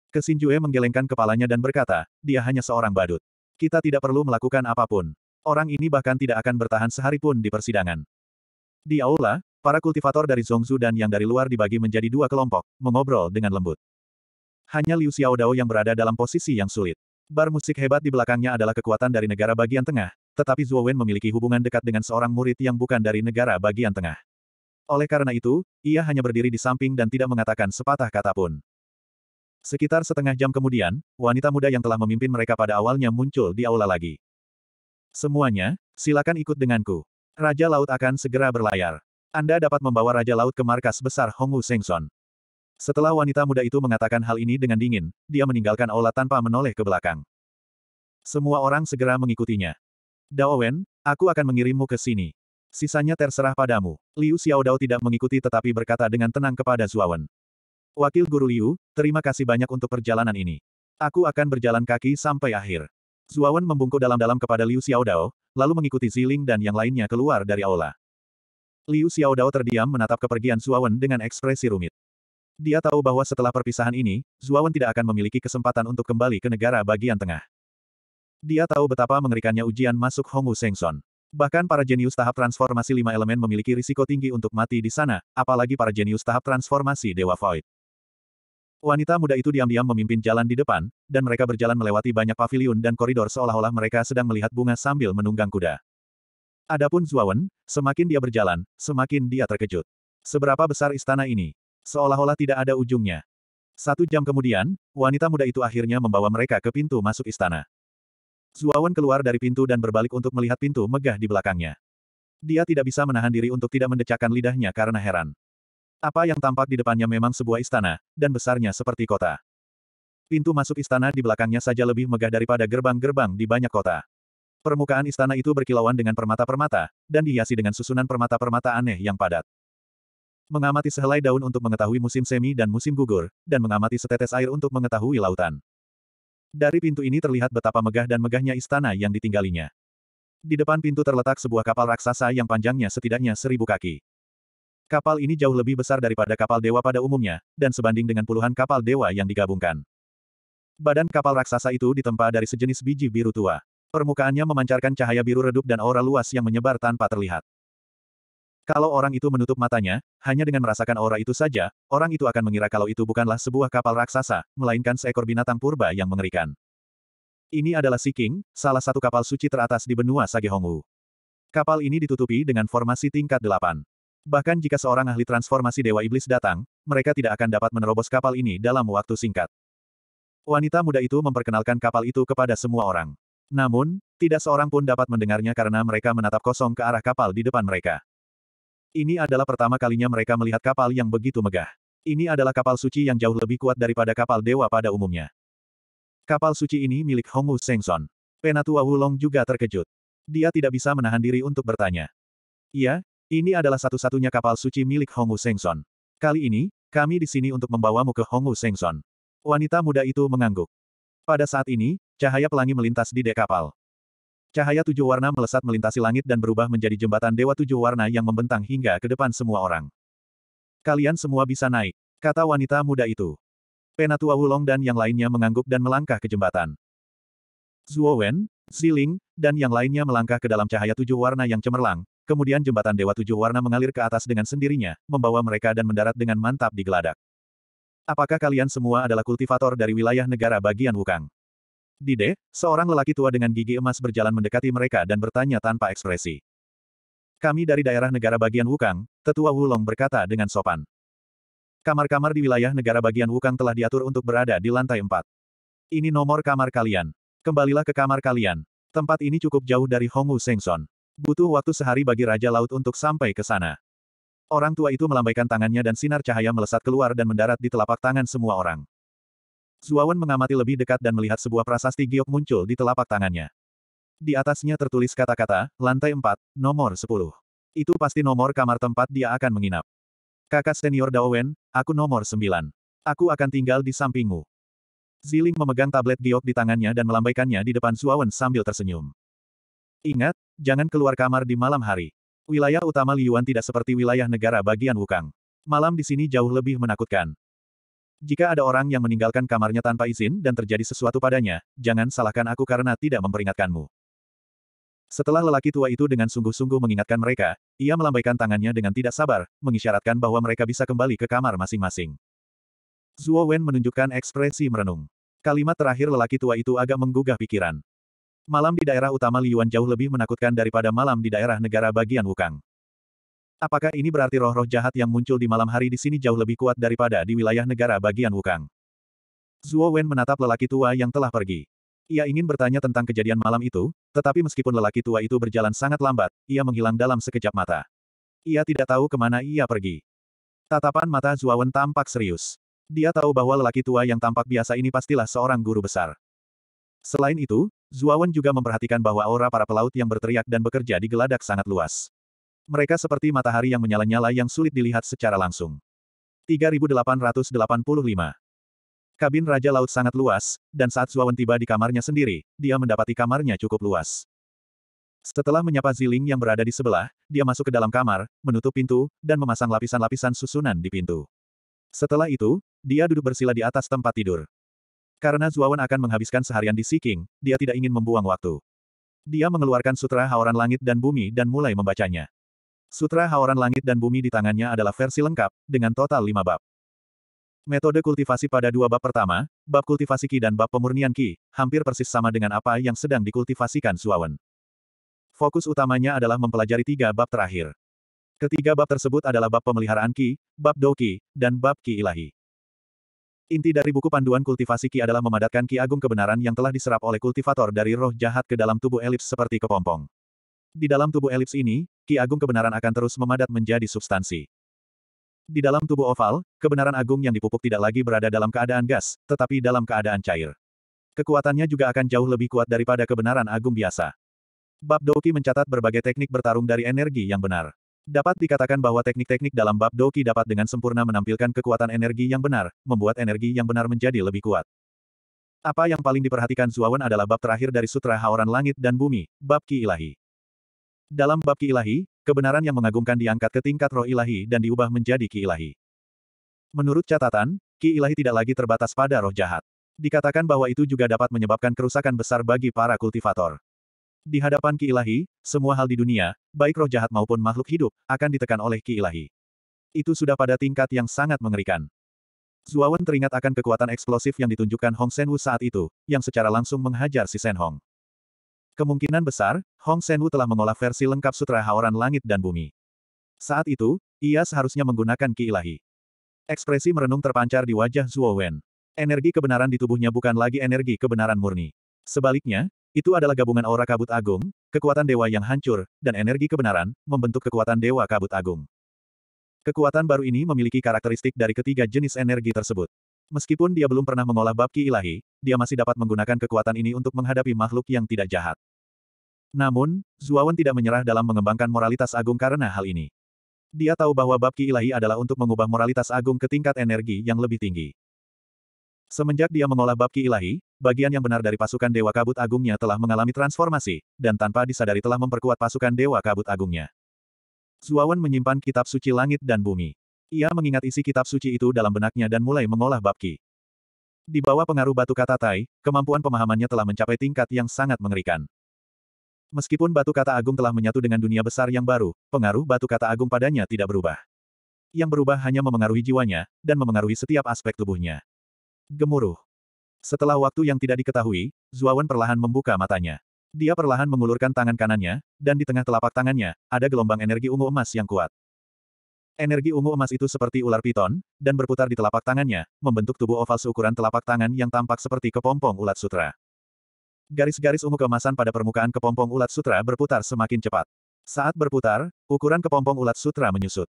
Kesinjue menggelengkan kepalanya dan berkata, dia hanya seorang badut. Kita tidak perlu melakukan apapun. Orang ini bahkan tidak akan bertahan sehari pun di persidangan. Di aula, para kultivator dari Zhongzu dan yang dari luar dibagi menjadi dua kelompok, mengobrol dengan lembut. Hanya Liu Xiaodao yang berada dalam posisi yang sulit. Bar musik hebat di belakangnya adalah kekuatan dari negara bagian tengah, tetapi Zhuo Wen memiliki hubungan dekat dengan seorang murid yang bukan dari negara bagian tengah. Oleh karena itu, ia hanya berdiri di samping dan tidak mengatakan sepatah kata pun. Sekitar setengah jam kemudian, wanita muda yang telah memimpin mereka pada awalnya muncul di aula lagi. Semuanya, silakan ikut denganku. Raja Laut akan segera berlayar. Anda dapat membawa Raja Laut ke markas besar Hongwu Sengson. Setelah wanita muda itu mengatakan hal ini dengan dingin, dia meninggalkan aula tanpa menoleh ke belakang. Semua orang segera mengikutinya. Wen, aku akan mengirimmu ke sini. Sisanya terserah padamu. Liu Xiaodao tidak mengikuti tetapi berkata dengan tenang kepada Zuawan. Wakil Guru Liu, terima kasih banyak untuk perjalanan ini. Aku akan berjalan kaki sampai akhir. Zuawan membungkuk dalam-dalam kepada Liu Xiaodao, lalu mengikuti Ziling dan yang lainnya keluar dari aula. Liu Xiaodao terdiam menatap kepergian Zuawan dengan ekspresi rumit. Dia tahu bahwa setelah perpisahan ini, Zuawan tidak akan memiliki kesempatan untuk kembali ke negara bagian tengah. Dia tahu betapa mengerikannya ujian masuk Hongwu Sengson. Bahkan para jenius tahap transformasi lima elemen memiliki risiko tinggi untuk mati di sana, apalagi para jenius tahap transformasi Dewa Void. Wanita muda itu diam-diam memimpin jalan di depan, dan mereka berjalan melewati banyak paviliun dan koridor seolah-olah mereka sedang melihat bunga sambil menunggang kuda. Adapun Zuawan, semakin dia berjalan, semakin dia terkejut. Seberapa besar istana ini? Seolah-olah tidak ada ujungnya. Satu jam kemudian, wanita muda itu akhirnya membawa mereka ke pintu masuk istana. Zuawan keluar dari pintu dan berbalik untuk melihat pintu megah di belakangnya. Dia tidak bisa menahan diri untuk tidak mendecakkan lidahnya karena heran. Apa yang tampak di depannya memang sebuah istana, dan besarnya seperti kota. Pintu masuk istana di belakangnya saja lebih megah daripada gerbang-gerbang di banyak kota. Permukaan istana itu berkilauan dengan permata-permata, dan dihiasi dengan susunan permata-permata aneh yang padat. Mengamati sehelai daun untuk mengetahui musim semi dan musim gugur, dan mengamati setetes air untuk mengetahui lautan. Dari pintu ini terlihat betapa megah dan megahnya istana yang ditinggalinya. Di depan pintu terletak sebuah kapal raksasa yang panjangnya setidaknya seribu kaki. Kapal ini jauh lebih besar daripada kapal dewa pada umumnya, dan sebanding dengan puluhan kapal dewa yang digabungkan. Badan kapal raksasa itu ditempa dari sejenis biji biru tua. Permukaannya memancarkan cahaya biru redup dan aura luas yang menyebar tanpa terlihat. Kalau orang itu menutup matanya, hanya dengan merasakan aura itu saja, orang itu akan mengira kalau itu bukanlah sebuah kapal raksasa, melainkan seekor binatang purba yang mengerikan. Ini adalah Si King, salah satu kapal suci teratas di benua Sagehongwu. Kapal ini ditutupi dengan formasi tingkat delapan. Bahkan jika seorang ahli transformasi Dewa Iblis datang, mereka tidak akan dapat menerobos kapal ini dalam waktu singkat. Wanita muda itu memperkenalkan kapal itu kepada semua orang. Namun, tidak seorang pun dapat mendengarnya karena mereka menatap kosong ke arah kapal di depan mereka. Ini adalah pertama kalinya mereka melihat kapal yang begitu megah. Ini adalah kapal suci yang jauh lebih kuat daripada kapal dewa pada umumnya. Kapal suci ini milik Hongwu Sengson. Penatua Wulong juga terkejut. Dia tidak bisa menahan diri untuk bertanya. Iya, ini adalah satu-satunya kapal suci milik Hongu Sengson. Kali ini, kami di sini untuk membawamu ke Hongu Sengson. Wanita muda itu mengangguk. Pada saat ini, cahaya pelangi melintas di dek kapal. Cahaya tujuh warna melesat melintasi langit dan berubah menjadi jembatan dewa tujuh warna yang membentang hingga ke depan semua orang. Kalian semua bisa naik, kata wanita muda itu. Penatua Wulong dan yang lainnya mengangguk dan melangkah ke jembatan. Zhuo Wen, Ziling, dan yang lainnya melangkah ke dalam cahaya tujuh warna yang cemerlang, Kemudian jembatan Dewa Tujuh Warna mengalir ke atas dengan sendirinya, membawa mereka dan mendarat dengan mantap di geladak. Apakah kalian semua adalah kultivator dari wilayah negara bagian Wukang? Dide, seorang lelaki tua dengan gigi emas berjalan mendekati mereka dan bertanya tanpa ekspresi. Kami dari daerah negara bagian Wukang, tetua Wulong berkata dengan sopan. Kamar-kamar di wilayah negara bagian Wukang telah diatur untuk berada di lantai empat. Ini nomor kamar kalian. Kembalilah ke kamar kalian. Tempat ini cukup jauh dari Hongwu Sengson. Butuh waktu sehari bagi Raja Laut untuk sampai ke sana. Orang tua itu melambaikan tangannya dan sinar cahaya melesat keluar dan mendarat di telapak tangan semua orang. Zuawan mengamati lebih dekat dan melihat sebuah prasasti giok muncul di telapak tangannya. Di atasnya tertulis kata-kata, lantai 4, nomor 10. Itu pasti nomor kamar tempat dia akan menginap. Kakak senior Daowen, aku nomor 9. Aku akan tinggal di sampingmu. Ziling memegang tablet giok di tangannya dan melambaikannya di depan Zuawan sambil tersenyum. Ingat, jangan keluar kamar di malam hari. Wilayah utama Liyuan tidak seperti wilayah negara bagian Wukang. Malam di sini jauh lebih menakutkan. Jika ada orang yang meninggalkan kamarnya tanpa izin dan terjadi sesuatu padanya, jangan salahkan aku karena tidak memperingatkanmu. Setelah lelaki tua itu dengan sungguh-sungguh mengingatkan mereka, ia melambaikan tangannya dengan tidak sabar, mengisyaratkan bahwa mereka bisa kembali ke kamar masing-masing. Zuo Wen menunjukkan ekspresi merenung. Kalimat terakhir lelaki tua itu agak menggugah pikiran. Malam di daerah utama Liyuan jauh lebih menakutkan daripada malam di daerah negara bagian Wukang. Apakah ini berarti roh-roh jahat yang muncul di malam hari di sini jauh lebih kuat daripada di wilayah negara bagian Wukang? Zuo Wen menatap lelaki tua yang telah pergi. Ia ingin bertanya tentang kejadian malam itu, tetapi meskipun lelaki tua itu berjalan sangat lambat, ia menghilang dalam sekejap mata. Ia tidak tahu kemana ia pergi. Tatapan mata Wen tampak serius. Dia tahu bahwa lelaki tua yang tampak biasa ini pastilah seorang guru besar. Selain itu, Zuawan juga memperhatikan bahwa aura para pelaut yang berteriak dan bekerja di geladak sangat luas. Mereka seperti matahari yang menyala-nyala yang sulit dilihat secara langsung. 3885 Kabin Raja Laut sangat luas, dan saat Zuawan tiba di kamarnya sendiri, dia mendapati kamarnya cukup luas. Setelah menyapa Ziling yang berada di sebelah, dia masuk ke dalam kamar, menutup pintu, dan memasang lapisan-lapisan susunan di pintu. Setelah itu, dia duduk bersila di atas tempat tidur. Karena Zuawan akan menghabiskan seharian di Siking, dia tidak ingin membuang waktu. Dia mengeluarkan Sutra Haoran Langit dan Bumi dan mulai membacanya. Sutra Haoran Langit dan Bumi di tangannya adalah versi lengkap, dengan total lima bab. Metode kultivasi pada dua bab pertama, bab kultivasi Ki dan bab pemurnian Ki, hampir persis sama dengan apa yang sedang dikultivasikan Zuawan. Fokus utamanya adalah mempelajari tiga bab terakhir. Ketiga bab tersebut adalah bab pemeliharaan Ki, bab Doki, dan bab Ki Ilahi. Inti dari buku panduan kultivasi Ki adalah memadatkan Ki Agung kebenaran yang telah diserap oleh kultivator dari roh jahat ke dalam tubuh elips seperti kepompong. Di dalam tubuh elips ini, Ki Agung kebenaran akan terus memadat menjadi substansi. Di dalam tubuh oval, kebenaran agung yang dipupuk tidak lagi berada dalam keadaan gas, tetapi dalam keadaan cair. Kekuatannya juga akan jauh lebih kuat daripada kebenaran agung biasa. Bab Doki mencatat berbagai teknik bertarung dari energi yang benar. Dapat dikatakan bahwa teknik-teknik dalam bab Doki dapat dengan sempurna menampilkan kekuatan energi yang benar, membuat energi yang benar menjadi lebih kuat. Apa yang paling diperhatikan Zuawan adalah bab terakhir dari Sutra Haoran Langit dan Bumi, bab Ki Ilahi. Dalam bab Ki Ilahi, kebenaran yang mengagumkan diangkat ke tingkat roh ilahi dan diubah menjadi Ki Ilahi. Menurut catatan, Ki Ilahi tidak lagi terbatas pada roh jahat. Dikatakan bahwa itu juga dapat menyebabkan kerusakan besar bagi para kultivator. Di hadapan Ki Ilahi, semua hal di dunia, baik roh jahat maupun makhluk hidup, akan ditekan oleh Ki Ilahi. Itu sudah pada tingkat yang sangat mengerikan. Zuawan teringat akan kekuatan eksplosif yang ditunjukkan Hong Senwu saat itu, yang secara langsung menghajar si Sen Hong. Kemungkinan besar, Hong Senwu telah mengolah versi lengkap Sutra Haoran Langit dan Bumi. Saat itu, ia seharusnya menggunakan ki ilahi. Ekspresi merenung terpancar di wajah Zuo Wen. Energi kebenaran di tubuhnya bukan lagi energi kebenaran murni. Sebaliknya, itu adalah gabungan aura kabut agung, kekuatan dewa yang hancur, dan energi kebenaran, membentuk kekuatan dewa kabut agung. Kekuatan baru ini memiliki karakteristik dari ketiga jenis energi tersebut. Meskipun dia belum pernah mengolah babki ilahi, dia masih dapat menggunakan kekuatan ini untuk menghadapi makhluk yang tidak jahat. Namun, Zuawan tidak menyerah dalam mengembangkan moralitas agung karena hal ini. Dia tahu bahwa babki ilahi adalah untuk mengubah moralitas agung ke tingkat energi yang lebih tinggi. Semenjak dia mengolah babki ilahi, bagian yang benar dari pasukan Dewa Kabut Agungnya telah mengalami transformasi, dan tanpa disadari telah memperkuat pasukan Dewa Kabut Agungnya. Zuawan menyimpan kitab suci langit dan bumi. Ia mengingat isi kitab suci itu dalam benaknya dan mulai mengolah babki. Di bawah pengaruh batu kata Tai, kemampuan pemahamannya telah mencapai tingkat yang sangat mengerikan. Meskipun batu kata agung telah menyatu dengan dunia besar yang baru, pengaruh batu kata agung padanya tidak berubah. Yang berubah hanya memengaruhi jiwanya, dan memengaruhi setiap aspek tubuhnya. Gemuruh. Setelah waktu yang tidak diketahui, Zuawan perlahan membuka matanya. Dia perlahan mengulurkan tangan kanannya, dan di tengah telapak tangannya, ada gelombang energi ungu emas yang kuat. Energi ungu emas itu seperti ular piton, dan berputar di telapak tangannya, membentuk tubuh oval seukuran telapak tangan yang tampak seperti kepompong ulat sutra. Garis-garis ungu kemasan pada permukaan kepompong ulat sutra berputar semakin cepat. Saat berputar, ukuran kepompong ulat sutra menyusut.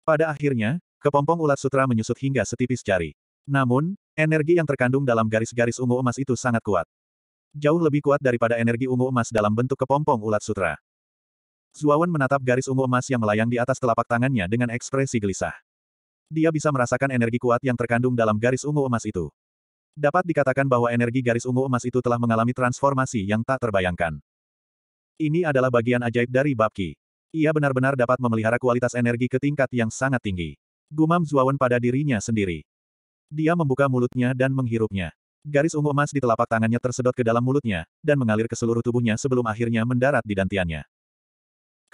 Pada akhirnya, kepompong ulat sutra menyusut hingga setipis jari. Namun, energi yang terkandung dalam garis-garis ungu emas itu sangat kuat. Jauh lebih kuat daripada energi ungu emas dalam bentuk kepompong ulat sutra. Zuawan menatap garis ungu emas yang melayang di atas telapak tangannya dengan ekspresi gelisah. Dia bisa merasakan energi kuat yang terkandung dalam garis ungu emas itu. Dapat dikatakan bahwa energi garis ungu emas itu telah mengalami transformasi yang tak terbayangkan. Ini adalah bagian ajaib dari Babki. Ia benar-benar dapat memelihara kualitas energi ke tingkat yang sangat tinggi. Gumam Zuawan pada dirinya sendiri. Dia membuka mulutnya dan menghirupnya. Garis ungu emas di telapak tangannya tersedot ke dalam mulutnya, dan mengalir ke seluruh tubuhnya sebelum akhirnya mendarat di dantiannya.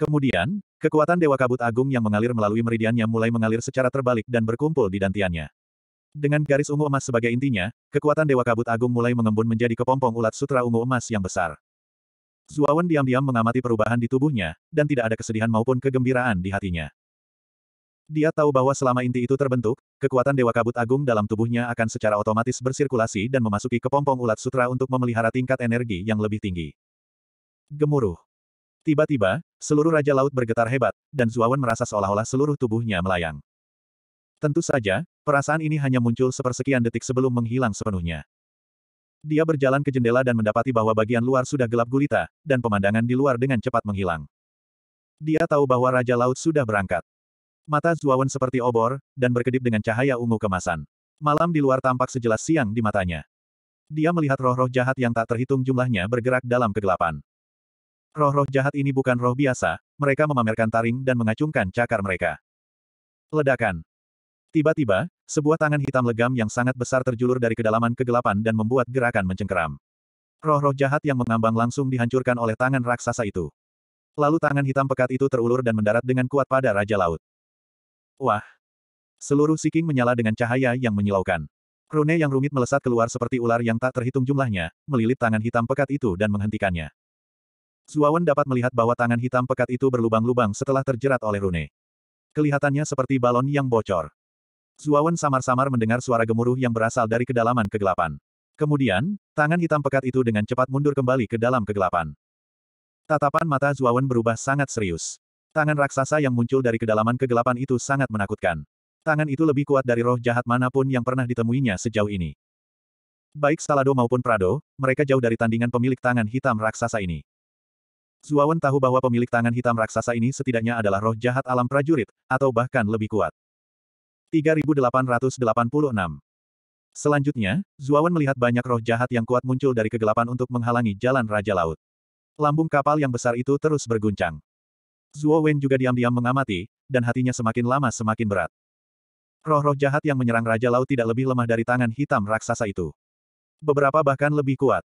Kemudian, kekuatan Dewa Kabut Agung yang mengalir melalui meridiannya mulai mengalir secara terbalik dan berkumpul di dantiannya. Dengan garis ungu emas sebagai intinya, kekuatan Dewa Kabut Agung mulai mengembun menjadi kepompong ulat sutra ungu emas yang besar. Zuawan diam-diam mengamati perubahan di tubuhnya, dan tidak ada kesedihan maupun kegembiraan di hatinya. Dia tahu bahwa selama inti itu terbentuk, kekuatan Dewa Kabut Agung dalam tubuhnya akan secara otomatis bersirkulasi dan memasuki kepompong ulat sutra untuk memelihara tingkat energi yang lebih tinggi. Gemuruh. Tiba-tiba, seluruh Raja Laut bergetar hebat, dan Zuawan merasa seolah-olah seluruh tubuhnya melayang. Tentu saja, perasaan ini hanya muncul sepersekian detik sebelum menghilang sepenuhnya. Dia berjalan ke jendela dan mendapati bahwa bagian luar sudah gelap gulita, dan pemandangan di luar dengan cepat menghilang. Dia tahu bahwa Raja Laut sudah berangkat. Mata Zuawan seperti obor, dan berkedip dengan cahaya ungu kemasan. Malam di luar tampak sejelas siang di matanya. Dia melihat roh-roh jahat yang tak terhitung jumlahnya bergerak dalam kegelapan. Roh-roh jahat ini bukan roh biasa, mereka memamerkan taring dan mengacungkan cakar mereka. Ledakan. Tiba-tiba, sebuah tangan hitam legam yang sangat besar terjulur dari kedalaman kegelapan dan membuat gerakan mencengkeram. Roh-roh jahat yang mengambang langsung dihancurkan oleh tangan raksasa itu. Lalu tangan hitam pekat itu terulur dan mendarat dengan kuat pada Raja Laut. Wah! Seluruh Siking menyala dengan cahaya yang menyilaukan. Rune yang rumit melesat keluar seperti ular yang tak terhitung jumlahnya, melilit tangan hitam pekat itu dan menghentikannya. Zuawan dapat melihat bahwa tangan hitam pekat itu berlubang-lubang setelah terjerat oleh Rune. Kelihatannya seperti balon yang bocor. Zuawan samar-samar mendengar suara gemuruh yang berasal dari kedalaman kegelapan. Kemudian, tangan hitam pekat itu dengan cepat mundur kembali ke dalam kegelapan. Tatapan mata Zuawan berubah sangat serius. Tangan raksasa yang muncul dari kedalaman kegelapan itu sangat menakutkan. Tangan itu lebih kuat dari roh jahat manapun yang pernah ditemuinya sejauh ini. Baik Salado maupun Prado, mereka jauh dari tandingan pemilik tangan hitam raksasa ini. Zuawan tahu bahwa pemilik tangan hitam raksasa ini setidaknya adalah roh jahat alam prajurit, atau bahkan lebih kuat. 3886 Selanjutnya, Zuawan melihat banyak roh jahat yang kuat muncul dari kegelapan untuk menghalangi jalan Raja Laut. Lambung kapal yang besar itu terus berguncang. Zuo Wen juga diam-diam mengamati, dan hatinya semakin lama semakin berat. Roh-roh jahat yang menyerang Raja Laut tidak lebih lemah dari tangan hitam raksasa itu. Beberapa bahkan lebih kuat.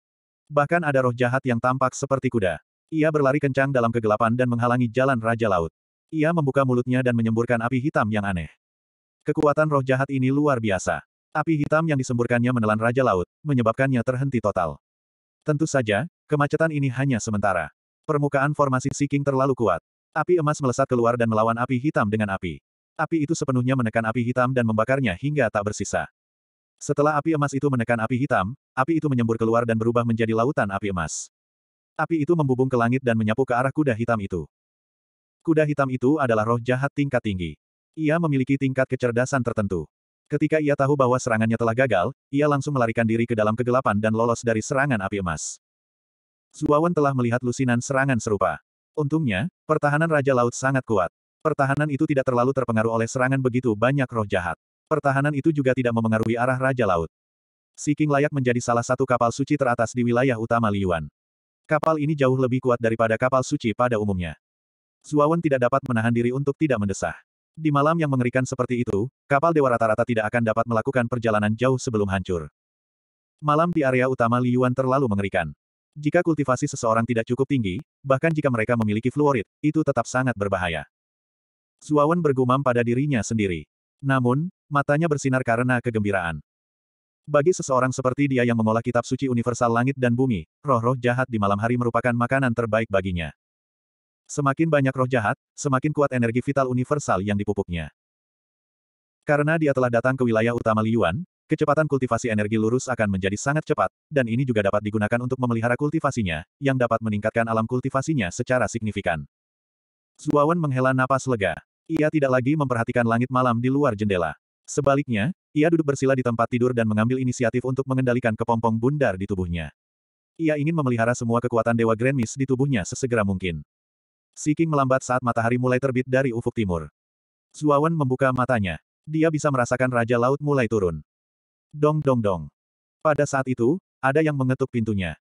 Bahkan ada roh jahat yang tampak seperti kuda. Ia berlari kencang dalam kegelapan dan menghalangi jalan Raja Laut. Ia membuka mulutnya dan menyemburkan api hitam yang aneh. Kekuatan roh jahat ini luar biasa. Api hitam yang disemburkannya menelan Raja Laut, menyebabkannya terhenti total. Tentu saja, kemacetan ini hanya sementara. Permukaan formasi Siking terlalu kuat. Api emas melesat keluar dan melawan api hitam dengan api. Api itu sepenuhnya menekan api hitam dan membakarnya hingga tak bersisa. Setelah api emas itu menekan api hitam, api itu menyembur keluar dan berubah menjadi lautan api emas. Api itu membubung ke langit dan menyapu ke arah kuda hitam itu. Kuda hitam itu adalah roh jahat tingkat tinggi. Ia memiliki tingkat kecerdasan tertentu. Ketika ia tahu bahwa serangannya telah gagal, ia langsung melarikan diri ke dalam kegelapan dan lolos dari serangan api emas. Zuawan telah melihat lusinan serangan serupa. Untungnya, pertahanan Raja Laut sangat kuat. Pertahanan itu tidak terlalu terpengaruh oleh serangan begitu banyak roh jahat. Pertahanan itu juga tidak memengaruhi arah Raja Laut. Si King layak menjadi salah satu kapal suci teratas di wilayah utama Liyuan. Kapal ini jauh lebih kuat daripada kapal suci pada umumnya. Zuawan tidak dapat menahan diri untuk tidak mendesah. Di malam yang mengerikan seperti itu, kapal dewa rata-rata tidak akan dapat melakukan perjalanan jauh sebelum hancur. Malam di area utama Liyuan terlalu mengerikan. Jika kultivasi seseorang tidak cukup tinggi, bahkan jika mereka memiliki fluorit, itu tetap sangat berbahaya. Zuawan bergumam pada dirinya sendiri. Namun, matanya bersinar karena kegembiraan. Bagi seseorang seperti dia yang mengolah kitab suci universal langit dan bumi, roh-roh jahat di malam hari merupakan makanan terbaik baginya. Semakin banyak roh jahat, semakin kuat energi vital universal yang dipupuknya. Karena dia telah datang ke wilayah utama Liyuan, Kecepatan kultivasi energi lurus akan menjadi sangat cepat, dan ini juga dapat digunakan untuk memelihara kultivasinya, yang dapat meningkatkan alam kultivasinya secara signifikan. Zuawan menghela napas lega. Ia tidak lagi memperhatikan langit malam di luar jendela. Sebaliknya, ia duduk bersila di tempat tidur dan mengambil inisiatif untuk mengendalikan kepompong bundar di tubuhnya. Ia ingin memelihara semua kekuatan Dewa Grand Miss di tubuhnya sesegera mungkin. Siking melambat saat matahari mulai terbit dari ufuk timur. Zuawan membuka matanya. Dia bisa merasakan Raja Laut mulai turun. Dong dong dong. Pada saat itu, ada yang mengetuk pintunya.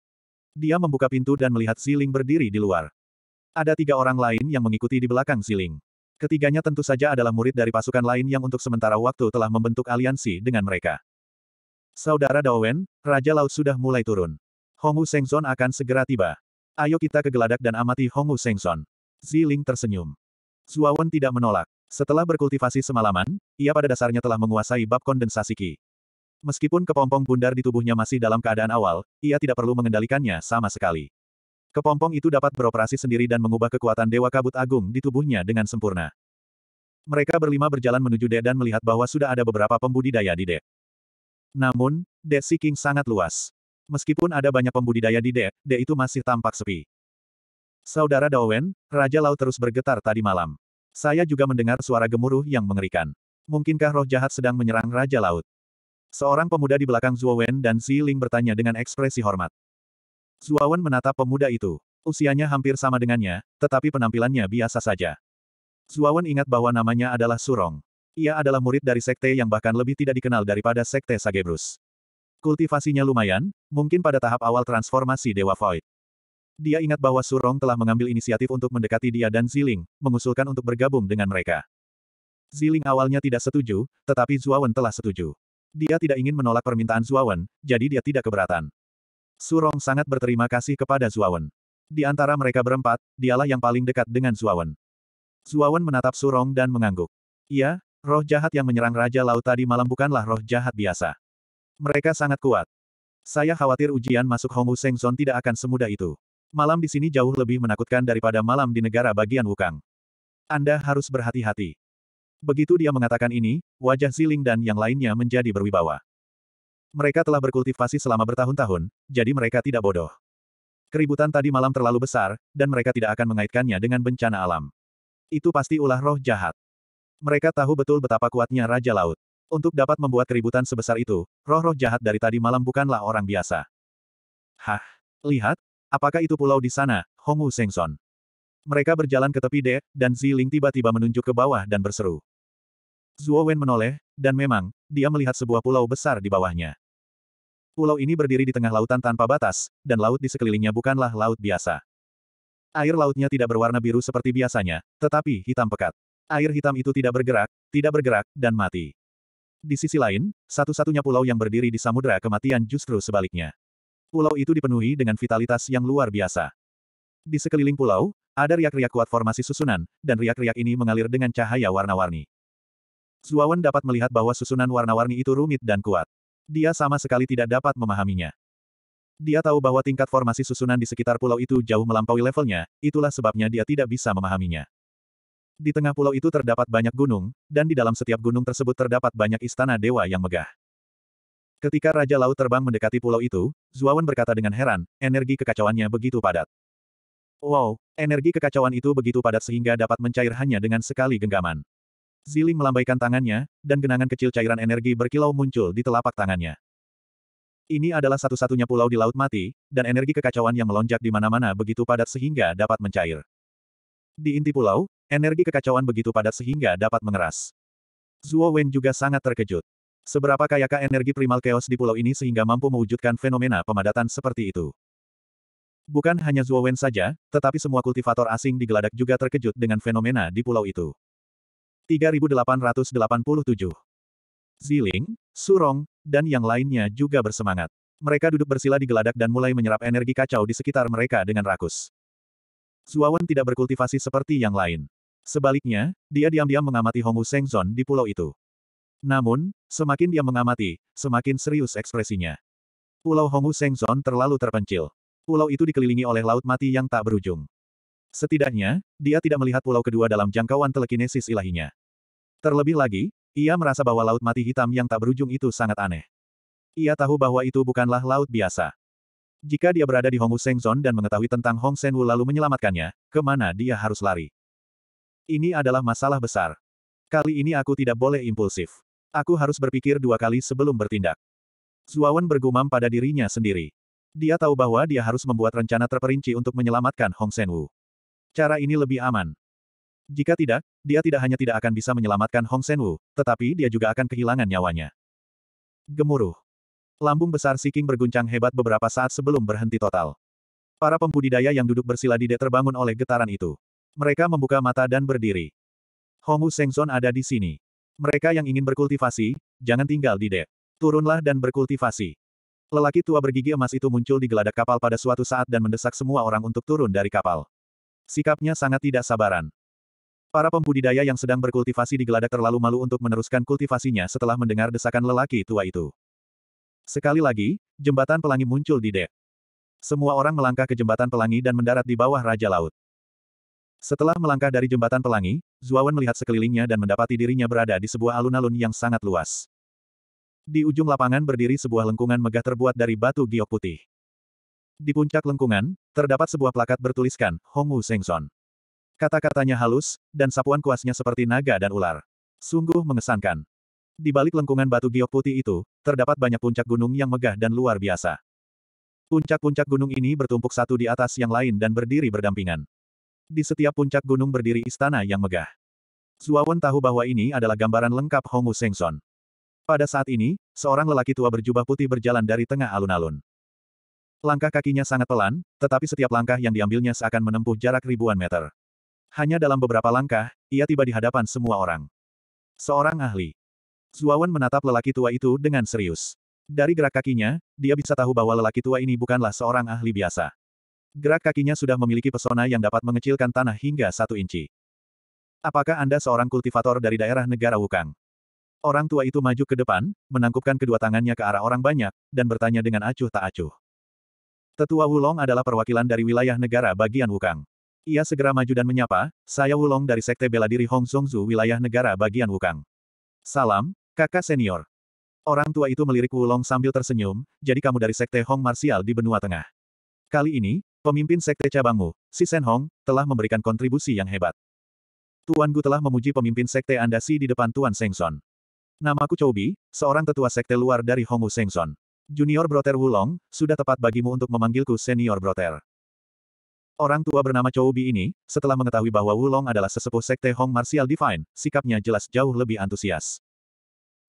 Dia membuka pintu dan melihat Ziling berdiri di luar. Ada tiga orang lain yang mengikuti di belakang Ziling. Ketiganya tentu saja adalah murid dari pasukan lain yang untuk sementara waktu telah membentuk aliansi dengan mereka. Saudara Dawen, Raja Laut sudah mulai turun. Hongu Sengson akan segera tiba. Ayo kita ke geladak dan amati Hongu Sengson. Ziling tersenyum. Zuawan tidak menolak. Setelah berkultivasi semalaman, ia pada dasarnya telah menguasai bab kondensasi Qi. Meskipun kepompong bundar di tubuhnya masih dalam keadaan awal, ia tidak perlu mengendalikannya sama sekali. Kepompong itu dapat beroperasi sendiri dan mengubah kekuatan Dewa Kabut Agung di tubuhnya dengan sempurna. Mereka berlima berjalan menuju Dek dan melihat bahwa sudah ada beberapa pembudidaya di Dek. Namun, Dek Si King sangat luas. Meskipun ada banyak pembudidaya di Dek, Dek itu masih tampak sepi. Saudara Dawen, Raja Laut terus bergetar tadi malam. Saya juga mendengar suara gemuruh yang mengerikan. Mungkinkah roh jahat sedang menyerang Raja Laut? Seorang pemuda di belakang Wen dan Xi Ling bertanya dengan ekspresi hormat. Wen menatap pemuda itu. Usianya hampir sama dengannya, tetapi penampilannya biasa saja. Wen ingat bahwa namanya adalah Surong. Ia adalah murid dari sekte yang bahkan lebih tidak dikenal daripada sekte Sagebrus. Kultivasinya lumayan, mungkin pada tahap awal transformasi Dewa Void. Dia ingat bahwa Surong telah mengambil inisiatif untuk mendekati dia dan Ziling, mengusulkan untuk bergabung dengan mereka. Ziling awalnya tidak setuju, tetapi Zuawan telah setuju. Dia tidak ingin menolak permintaan Zuawan, jadi dia tidak keberatan. Surong sangat berterima kasih kepada Zuawan. Di antara mereka berempat, dialah yang paling dekat dengan Zuawan. Zuawan menatap Surong dan mengangguk. Iya, roh jahat yang menyerang Raja Laut tadi malam bukanlah roh jahat biasa. Mereka sangat kuat. Saya khawatir ujian masuk Hongu Sengzon tidak akan semudah itu. Malam di sini jauh lebih menakutkan daripada malam di negara bagian Wukang. Anda harus berhati-hati. Begitu dia mengatakan ini, wajah Ziling dan yang lainnya menjadi berwibawa. Mereka telah berkultivasi selama bertahun-tahun, jadi mereka tidak bodoh. Keributan tadi malam terlalu besar, dan mereka tidak akan mengaitkannya dengan bencana alam. Itu pasti ulah roh jahat. Mereka tahu betul betapa kuatnya Raja Laut. Untuk dapat membuat keributan sebesar itu, roh-roh jahat dari tadi malam bukanlah orang biasa. Hah, lihat, apakah itu pulau di sana, Hongwu Sengson? Mereka berjalan ke tepi dek, dan Ziling tiba-tiba menunjuk ke bawah dan berseru. Zuo Wen menoleh, dan memang, dia melihat sebuah pulau besar di bawahnya. Pulau ini berdiri di tengah lautan tanpa batas, dan laut di sekelilingnya bukanlah laut biasa. Air lautnya tidak berwarna biru seperti biasanya, tetapi hitam pekat. Air hitam itu tidak bergerak, tidak bergerak, dan mati. Di sisi lain, satu-satunya pulau yang berdiri di samudera kematian justru sebaliknya. Pulau itu dipenuhi dengan vitalitas yang luar biasa. Di sekeliling pulau, ada riak-riak kuat formasi susunan, dan riak-riak ini mengalir dengan cahaya warna-warni. Zuawan dapat melihat bahwa susunan warna-warni itu rumit dan kuat. Dia sama sekali tidak dapat memahaminya. Dia tahu bahwa tingkat formasi susunan di sekitar pulau itu jauh melampaui levelnya, itulah sebabnya dia tidak bisa memahaminya. Di tengah pulau itu terdapat banyak gunung, dan di dalam setiap gunung tersebut terdapat banyak istana dewa yang megah. Ketika Raja Laut terbang mendekati pulau itu, Zuawan berkata dengan heran, energi kekacauannya begitu padat. Wow, energi kekacauan itu begitu padat sehingga dapat mencair hanya dengan sekali genggaman. Ziling melambaikan tangannya, dan genangan kecil cairan energi berkilau muncul di telapak tangannya. Ini adalah satu-satunya pulau di Laut Mati, dan energi kekacauan yang melonjak di mana-mana begitu padat sehingga dapat mencair. Di inti pulau, energi kekacauan begitu padat sehingga dapat mengeras. Zuo Wen juga sangat terkejut. Seberapa kayakah energi primal chaos di pulau ini sehingga mampu mewujudkan fenomena pemadatan seperti itu? Bukan hanya Wen saja, tetapi semua kultivator asing di Geladak juga terkejut dengan fenomena di pulau itu. 3887. Ziling, Surong, dan yang lainnya juga bersemangat. Mereka duduk bersila di geladak dan mulai menyerap energi kacau di sekitar mereka dengan rakus. Zuawan tidak berkultivasi seperti yang lain. Sebaliknya, dia diam-diam mengamati Hongwu Sengzon di pulau itu. Namun, semakin dia mengamati, semakin serius ekspresinya. Pulau Hongwu Sengzon terlalu terpencil. Pulau itu dikelilingi oleh laut mati yang tak berujung. Setidaknya, dia tidak melihat pulau kedua dalam jangkauan telekinesis ilahinya. Terlebih lagi, ia merasa bahwa Laut Mati Hitam yang tak berujung itu sangat aneh. Ia tahu bahwa itu bukanlah laut biasa. Jika dia berada di Hongwu Sengzon dan mengetahui tentang Hong Senwu lalu menyelamatkannya, kemana dia harus lari? Ini adalah masalah besar. Kali ini aku tidak boleh impulsif. Aku harus berpikir dua kali sebelum bertindak. Zuawan bergumam pada dirinya sendiri. Dia tahu bahwa dia harus membuat rencana terperinci untuk menyelamatkan Hong Senwu. Cara ini lebih aman. Jika tidak, dia tidak hanya tidak akan bisa menyelamatkan Hong Senwu, tetapi dia juga akan kehilangan nyawanya. Gemuruh. Lambung besar si king berguncang hebat beberapa saat sebelum berhenti total. Para pembudidaya yang duduk bersila di terbangun oleh getaran itu. Mereka membuka mata dan berdiri. Hongwu Sengson ada di sini. Mereka yang ingin berkultivasi, jangan tinggal di dek. Turunlah dan berkultivasi. Lelaki tua bergigi emas itu muncul di geladak kapal pada suatu saat dan mendesak semua orang untuk turun dari kapal. Sikapnya sangat tidak sabaran. Para pembudidaya yang sedang berkultivasi di geladak terlalu malu untuk meneruskan kultivasinya setelah mendengar desakan lelaki tua itu. Sekali lagi, jembatan pelangi muncul di dek. Semua orang melangkah ke jembatan pelangi dan mendarat di bawah Raja Laut. Setelah melangkah dari jembatan pelangi, Zuawan melihat sekelilingnya dan mendapati dirinya berada di sebuah alun-alun yang sangat luas. Di ujung lapangan berdiri sebuah lengkungan megah terbuat dari batu giok putih. Di puncak lengkungan, terdapat sebuah plakat bertuliskan, Hongwu Sengson. Kata-katanya halus, dan sapuan kuasnya seperti naga dan ular. Sungguh mengesankan. Di balik lengkungan batu giok putih itu, terdapat banyak puncak gunung yang megah dan luar biasa. Puncak-puncak gunung ini bertumpuk satu di atas yang lain dan berdiri berdampingan. Di setiap puncak gunung berdiri istana yang megah. Zuawan tahu bahwa ini adalah gambaran lengkap Hongu Sengson. Pada saat ini, seorang lelaki tua berjubah putih berjalan dari tengah alun-alun. Langkah kakinya sangat pelan, tetapi setiap langkah yang diambilnya seakan menempuh jarak ribuan meter. Hanya dalam beberapa langkah, ia tiba di hadapan semua orang. Seorang ahli. Zuawan menatap lelaki tua itu dengan serius. Dari gerak kakinya, dia bisa tahu bahwa lelaki tua ini bukanlah seorang ahli biasa. Gerak kakinya sudah memiliki pesona yang dapat mengecilkan tanah hingga satu inci. Apakah Anda seorang kultivator dari daerah negara Wukang? Orang tua itu maju ke depan, menangkupkan kedua tangannya ke arah orang banyak, dan bertanya dengan acuh tak acuh. Tetua Wulong adalah perwakilan dari wilayah negara bagian Wukang. Ia segera maju dan menyapa, saya Wulong dari Sekte Bela Diri Hong Zhu wilayah negara bagian Wukang. Salam, kakak senior. Orang tua itu melirik Wulong sambil tersenyum, jadi kamu dari Sekte Hong Martial di benua tengah. Kali ini, pemimpin Sekte cabangmu, si Sen Hong, telah memberikan kontribusi yang hebat. Tuan Gu telah memuji pemimpin Sekte Anda Si di depan Tuan Seng Son. Namaku Chou Bi, seorang tetua Sekte luar dari Hong Seng Son. Junior Broter Wulong, sudah tepat bagimu untuk memanggilku Senior Broter. Orang tua bernama Chou Bi ini, setelah mengetahui bahwa Wulong adalah sesepuh Sekte Hong Martial Divine, sikapnya jelas jauh lebih antusias.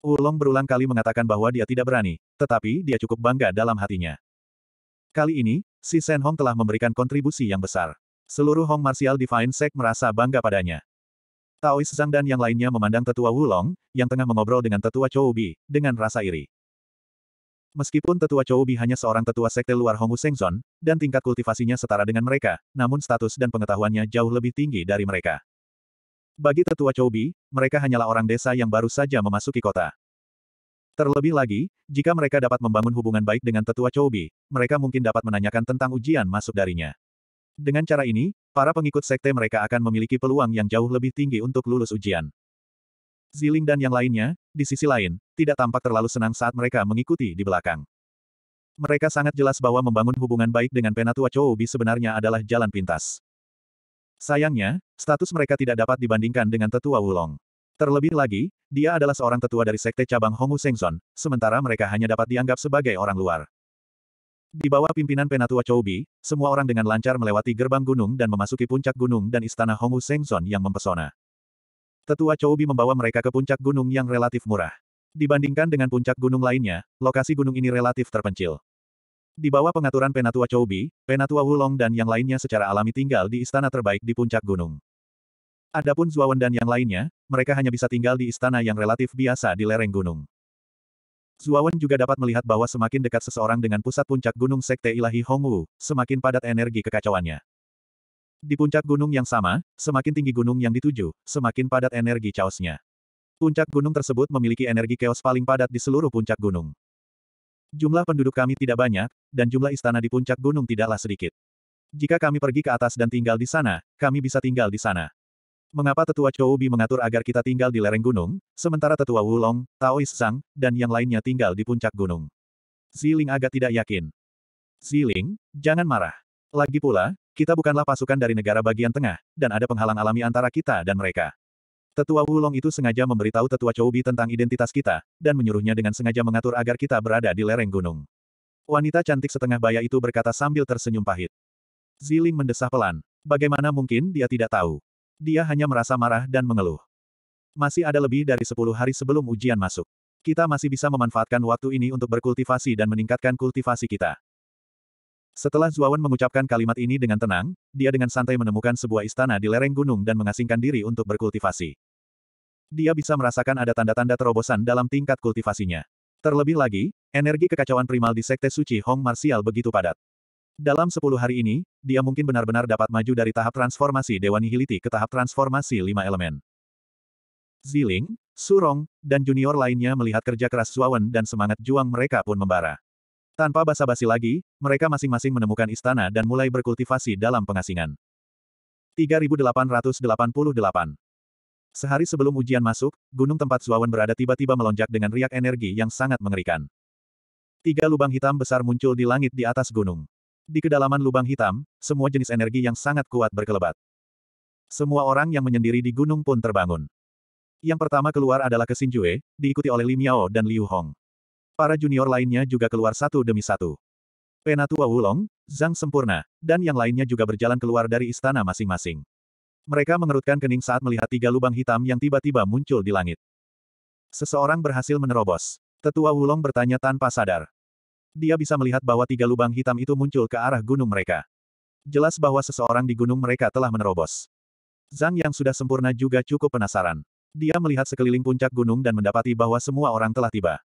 Wulong berulang kali mengatakan bahwa dia tidak berani, tetapi dia cukup bangga dalam hatinya. Kali ini, si Sen Hong telah memberikan kontribusi yang besar. Seluruh Hong Martial Divine Sek merasa bangga padanya. Taois Zhang dan yang lainnya memandang tetua Wulong, yang tengah mengobrol dengan tetua Chou Bi, dengan rasa iri. Meskipun tetua Choubi hanya seorang tetua sekte luar Hongu Sengzon, dan tingkat kultivasinya setara dengan mereka, namun status dan pengetahuannya jauh lebih tinggi dari mereka. Bagi tetua Choubi, mereka hanyalah orang desa yang baru saja memasuki kota. Terlebih lagi, jika mereka dapat membangun hubungan baik dengan tetua Choubi, mereka mungkin dapat menanyakan tentang ujian masuk darinya. Dengan cara ini, para pengikut sekte mereka akan memiliki peluang yang jauh lebih tinggi untuk lulus ujian. Ziling dan yang lainnya, di sisi lain, tidak tampak terlalu senang saat mereka mengikuti di belakang. Mereka sangat jelas bahwa membangun hubungan baik dengan Penatua Choubi sebenarnya adalah jalan pintas. Sayangnya, status mereka tidak dapat dibandingkan dengan Tetua Wulong. Terlebih lagi, dia adalah seorang tetua dari sekte cabang Hongwu Sengson, sementara mereka hanya dapat dianggap sebagai orang luar. Di bawah pimpinan Penatua Choubi, semua orang dengan lancar melewati gerbang gunung dan memasuki puncak gunung dan istana Hongwu Sengson yang mempesona tetua Choubi membawa mereka ke puncak gunung yang relatif murah. Dibandingkan dengan puncak gunung lainnya, lokasi gunung ini relatif terpencil. Di bawah pengaturan Penatua Choubi, Penatua Wulong dan yang lainnya secara alami tinggal di istana terbaik di puncak gunung. Adapun Zuawan dan yang lainnya, mereka hanya bisa tinggal di istana yang relatif biasa di lereng gunung. Zuawan juga dapat melihat bahwa semakin dekat seseorang dengan pusat puncak gunung Sekte Ilahi Hongwu, semakin padat energi kekacauannya. Di puncak gunung yang sama, semakin tinggi gunung yang dituju, semakin padat energi chaosnya. Puncak gunung tersebut memiliki energi chaos paling padat di seluruh puncak gunung. Jumlah penduduk kami tidak banyak, dan jumlah istana di puncak gunung tidaklah sedikit. Jika kami pergi ke atas dan tinggal di sana, kami bisa tinggal di sana. Mengapa tetua Chou Bi mengatur agar kita tinggal di lereng gunung, sementara tetua Wulong, Taois Sang, dan yang lainnya tinggal di puncak gunung? Ziling agak tidak yakin. Ziling, jangan marah. Lagi pula, kita bukanlah pasukan dari negara bagian tengah, dan ada penghalang alami antara kita dan mereka. Tetua Wulong itu sengaja memberitahu Tetua Choubi tentang identitas kita, dan menyuruhnya dengan sengaja mengatur agar kita berada di lereng gunung. Wanita cantik setengah baya itu berkata sambil tersenyum pahit. Ziling mendesah pelan. Bagaimana mungkin dia tidak tahu? Dia hanya merasa marah dan mengeluh. Masih ada lebih dari 10 hari sebelum ujian masuk. Kita masih bisa memanfaatkan waktu ini untuk berkultivasi dan meningkatkan kultivasi kita. Setelah Zuawan mengucapkan kalimat ini dengan tenang, dia dengan santai menemukan sebuah istana di lereng gunung dan mengasingkan diri untuk berkultivasi. Dia bisa merasakan ada tanda-tanda terobosan dalam tingkat kultivasinya. Terlebih lagi, energi kekacauan primal di Sekte Suci Hong Martial begitu padat. Dalam sepuluh hari ini, dia mungkin benar-benar dapat maju dari tahap transformasi Dewa Nihiliti ke tahap transformasi lima elemen. Ziling, Surong, dan junior lainnya melihat kerja keras Zuawan dan semangat juang mereka pun membara. Tanpa basa-basi lagi, mereka masing-masing menemukan istana dan mulai berkultivasi dalam pengasingan. 3888 Sehari sebelum ujian masuk, gunung tempat Zuawan berada tiba-tiba melonjak dengan riak energi yang sangat mengerikan. Tiga lubang hitam besar muncul di langit di atas gunung. Di kedalaman lubang hitam, semua jenis energi yang sangat kuat berkelebat. Semua orang yang menyendiri di gunung pun terbangun. Yang pertama keluar adalah Kesinjue, diikuti oleh Limiao dan Liu Hong. Para junior lainnya juga keluar satu demi satu. Penatua Wulong, Zhang Sempurna, dan yang lainnya juga berjalan keluar dari istana masing-masing. Mereka mengerutkan kening saat melihat tiga lubang hitam yang tiba-tiba muncul di langit. Seseorang berhasil menerobos. Tetua Wulong bertanya tanpa sadar. Dia bisa melihat bahwa tiga lubang hitam itu muncul ke arah gunung mereka. Jelas bahwa seseorang di gunung mereka telah menerobos. Zhang yang sudah sempurna juga cukup penasaran. Dia melihat sekeliling puncak gunung dan mendapati bahwa semua orang telah tiba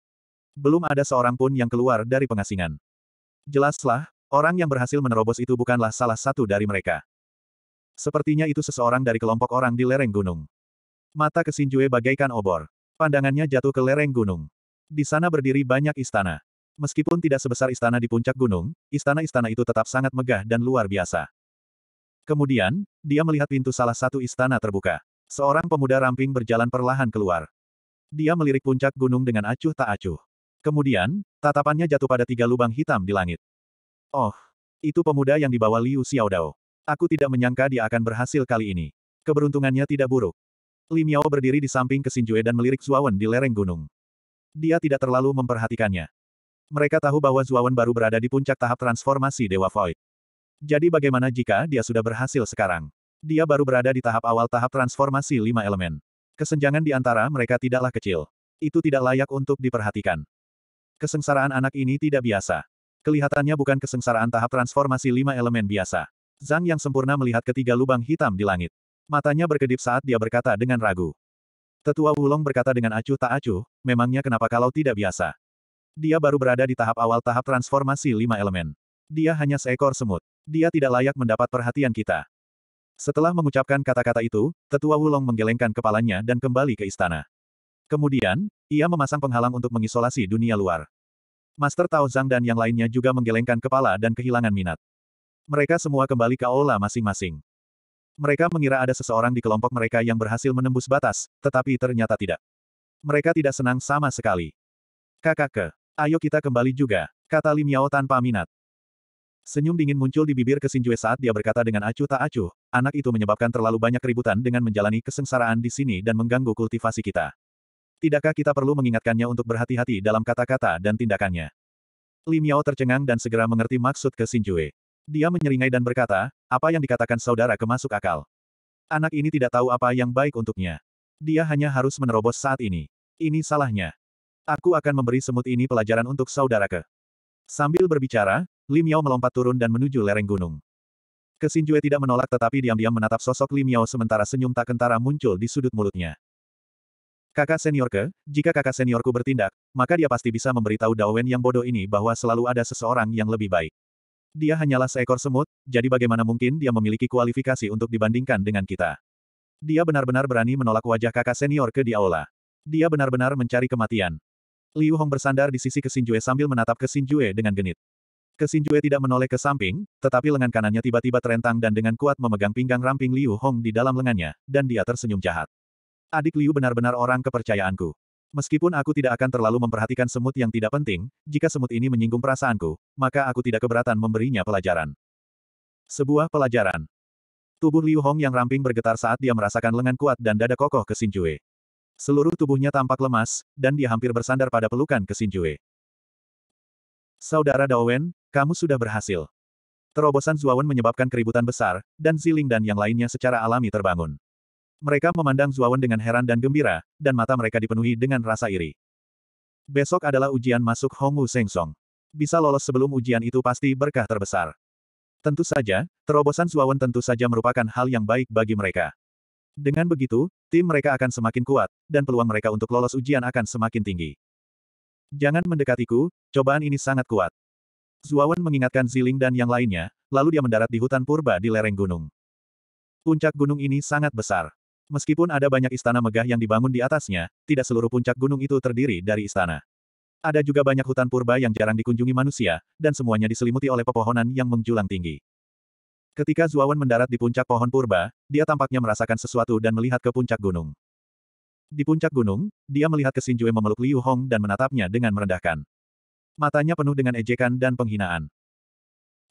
belum ada seorang pun yang keluar dari pengasingan. Jelaslah, orang yang berhasil menerobos itu bukanlah salah satu dari mereka. Sepertinya itu seseorang dari kelompok orang di lereng gunung. Mata Kesinjue bagaikan obor. Pandangannya jatuh ke lereng gunung. Di sana berdiri banyak istana. Meskipun tidak sebesar istana di puncak gunung, istana-istana itu tetap sangat megah dan luar biasa. Kemudian, dia melihat pintu salah satu istana terbuka. Seorang pemuda ramping berjalan perlahan keluar. Dia melirik puncak gunung dengan acuh tak acuh. Kemudian, tatapannya jatuh pada tiga lubang hitam di langit. Oh, itu pemuda yang dibawa Liu Xiaodao. Aku tidak menyangka dia akan berhasil kali ini. Keberuntungannya tidak buruk. Li Miao berdiri di samping Kesinjue dan melirik Zuawan di lereng gunung. Dia tidak terlalu memperhatikannya. Mereka tahu bahwa Zuawan baru berada di puncak tahap transformasi Dewa Void. Jadi bagaimana jika dia sudah berhasil sekarang? Dia baru berada di tahap awal tahap transformasi lima elemen. Kesenjangan di antara mereka tidaklah kecil. Itu tidak layak untuk diperhatikan. Kesengsaraan anak ini tidak biasa. Kelihatannya bukan kesengsaraan tahap transformasi lima elemen biasa. Zhang yang sempurna melihat ketiga lubang hitam di langit. Matanya berkedip saat dia berkata dengan ragu. Tetua Wulong berkata dengan acuh tak acuh, memangnya kenapa kalau tidak biasa. Dia baru berada di tahap awal tahap transformasi lima elemen. Dia hanya seekor semut. Dia tidak layak mendapat perhatian kita. Setelah mengucapkan kata-kata itu, Tetua Wulong menggelengkan kepalanya dan kembali ke istana. Kemudian, ia memasang penghalang untuk mengisolasi dunia luar. Master Tao Zhang dan yang lainnya juga menggelengkan kepala dan kehilangan minat. Mereka semua kembali ke aula masing-masing. Mereka mengira ada seseorang di kelompok mereka yang berhasil menembus batas, tetapi ternyata tidak. Mereka tidak senang sama sekali. Kakak ke, ayo kita kembali juga, kata Lim Yao tanpa minat. Senyum dingin muncul di bibir Kesinjue saat dia berkata dengan acuh tak acuh, anak itu menyebabkan terlalu banyak keributan dengan menjalani kesengsaraan di sini dan mengganggu kultivasi kita. Tidakkah kita perlu mengingatkannya untuk berhati-hati dalam kata-kata dan tindakannya? Li Miao tercengang dan segera mengerti maksud ke Jue. Dia menyeringai dan berkata, apa yang dikatakan saudara kemasuk akal. Anak ini tidak tahu apa yang baik untuknya. Dia hanya harus menerobos saat ini. Ini salahnya. Aku akan memberi semut ini pelajaran untuk saudara ke. Sambil berbicara, Li Miao melompat turun dan menuju lereng gunung. Kesinjue tidak menolak tetapi diam-diam menatap sosok Li Miao sementara senyum tak kentara muncul di sudut mulutnya. Kakak senior ke, jika kakak seniorku bertindak, maka dia pasti bisa memberitahu Wen yang bodoh ini bahwa selalu ada seseorang yang lebih baik. Dia hanyalah seekor semut, jadi bagaimana mungkin dia memiliki kualifikasi untuk dibandingkan dengan kita. Dia benar-benar berani menolak wajah kakak senior ke di aula. Dia benar-benar mencari kematian. Liu Hong bersandar di sisi Kesinjue sambil menatap Kesinjue dengan genit. Kesinjue tidak menoleh ke samping, tetapi lengan kanannya tiba-tiba terentang dan dengan kuat memegang pinggang ramping Liu Hong di dalam lengannya, dan dia tersenyum jahat. Adik Liu benar-benar orang kepercayaanku. Meskipun aku tidak akan terlalu memperhatikan semut yang tidak penting, jika semut ini menyinggung perasaanku, maka aku tidak keberatan memberinya pelajaran. Sebuah pelajaran. Tubuh Liu Hong yang ramping bergetar saat dia merasakan lengan kuat dan dada kokoh ke Jue. Seluruh tubuhnya tampak lemas, dan dia hampir bersandar pada pelukan ke Jue. Saudara Daowen, kamu sudah berhasil. Terobosan Zuawan menyebabkan keributan besar, dan Ziling dan yang lainnya secara alami terbangun. Mereka memandang Zuawan dengan heran dan gembira, dan mata mereka dipenuhi dengan rasa iri. Besok adalah ujian masuk Hongwu Sengsong. Bisa lolos sebelum ujian itu pasti berkah terbesar. Tentu saja, terobosan Zuawan tentu saja merupakan hal yang baik bagi mereka. Dengan begitu, tim mereka akan semakin kuat, dan peluang mereka untuk lolos ujian akan semakin tinggi. Jangan mendekatiku, cobaan ini sangat kuat. Zuawan mengingatkan Ziling dan yang lainnya, lalu dia mendarat di hutan purba di lereng gunung. Puncak gunung ini sangat besar. Meskipun ada banyak istana megah yang dibangun di atasnya, tidak seluruh puncak gunung itu terdiri dari istana. Ada juga banyak hutan purba yang jarang dikunjungi manusia, dan semuanya diselimuti oleh pepohonan yang menjulang tinggi. Ketika Zuawan mendarat di puncak pohon purba, dia tampaknya merasakan sesuatu dan melihat ke puncak gunung. Di puncak gunung, dia melihat Kesinjue memeluk Liu Hong dan menatapnya dengan merendahkan. Matanya penuh dengan ejekan dan penghinaan.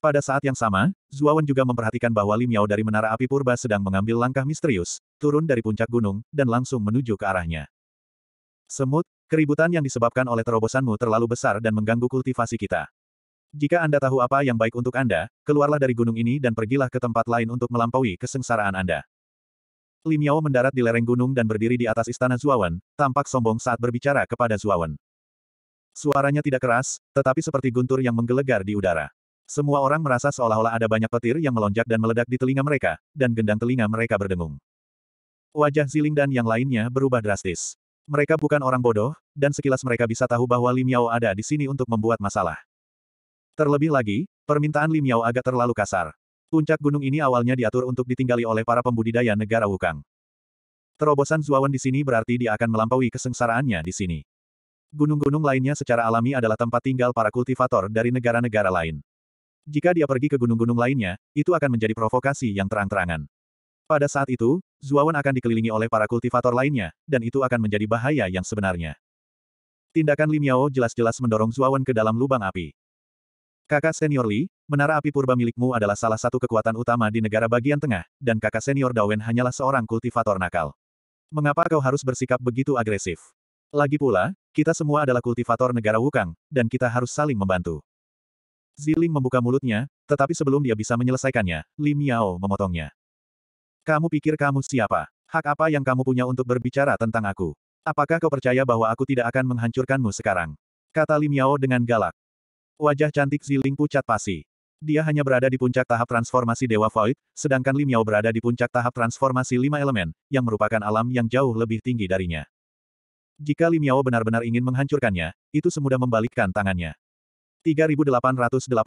Pada saat yang sama, Zuawan juga memperhatikan bahwa Lim Yao dari Menara Api Purba sedang mengambil langkah misterius, turun dari puncak gunung, dan langsung menuju ke arahnya. Semut, keributan yang disebabkan oleh terobosanmu terlalu besar dan mengganggu kultivasi kita. Jika Anda tahu apa yang baik untuk Anda, keluarlah dari gunung ini dan pergilah ke tempat lain untuk melampaui kesengsaraan Anda. Lim Yao mendarat di lereng gunung dan berdiri di atas istana Zuawan, tampak sombong saat berbicara kepada Zuawan. Suaranya tidak keras, tetapi seperti guntur yang menggelegar di udara. Semua orang merasa seolah-olah ada banyak petir yang melonjak dan meledak di telinga mereka, dan gendang telinga mereka berdengung. Wajah Ziling dan yang lainnya berubah drastis. Mereka bukan orang bodoh, dan sekilas mereka bisa tahu bahwa Lim Yao ada di sini untuk membuat masalah. Terlebih lagi, permintaan Lim Yao agak terlalu kasar. Puncak gunung ini awalnya diatur untuk ditinggali oleh para pembudidaya negara Wukang. Terobosan Zuawan di sini berarti dia akan melampaui kesengsaraannya di sini. Gunung-gunung lainnya secara alami adalah tempat tinggal para kultivator dari negara-negara lain. Jika dia pergi ke gunung-gunung lainnya, itu akan menjadi provokasi yang terang-terangan. Pada saat itu, Zuawan akan dikelilingi oleh para kultivator lainnya, dan itu akan menjadi bahaya yang sebenarnya. Tindakan Li Miao jelas-jelas mendorong Zuawan ke dalam lubang api. Kakak senior Li, menara api purba milikmu adalah salah satu kekuatan utama di negara bagian tengah, dan kakak senior Dawen hanyalah seorang kultivator nakal. Mengapa kau harus bersikap begitu agresif? Lagi pula, kita semua adalah kultivator negara Wukang, dan kita harus saling membantu. Ziling membuka mulutnya, tetapi sebelum dia bisa menyelesaikannya, Li Miao memotongnya. Kamu pikir kamu siapa? Hak apa yang kamu punya untuk berbicara tentang aku? Apakah kau percaya bahwa aku tidak akan menghancurkanmu sekarang? Kata Li Miao dengan galak. Wajah cantik Ziling pucat pasi. Dia hanya berada di puncak tahap transformasi Dewa Void, sedangkan Li Miao berada di puncak tahap transformasi lima elemen, yang merupakan alam yang jauh lebih tinggi darinya. Jika Li Miao benar-benar ingin menghancurkannya, itu semudah membalikkan tangannya. 3889.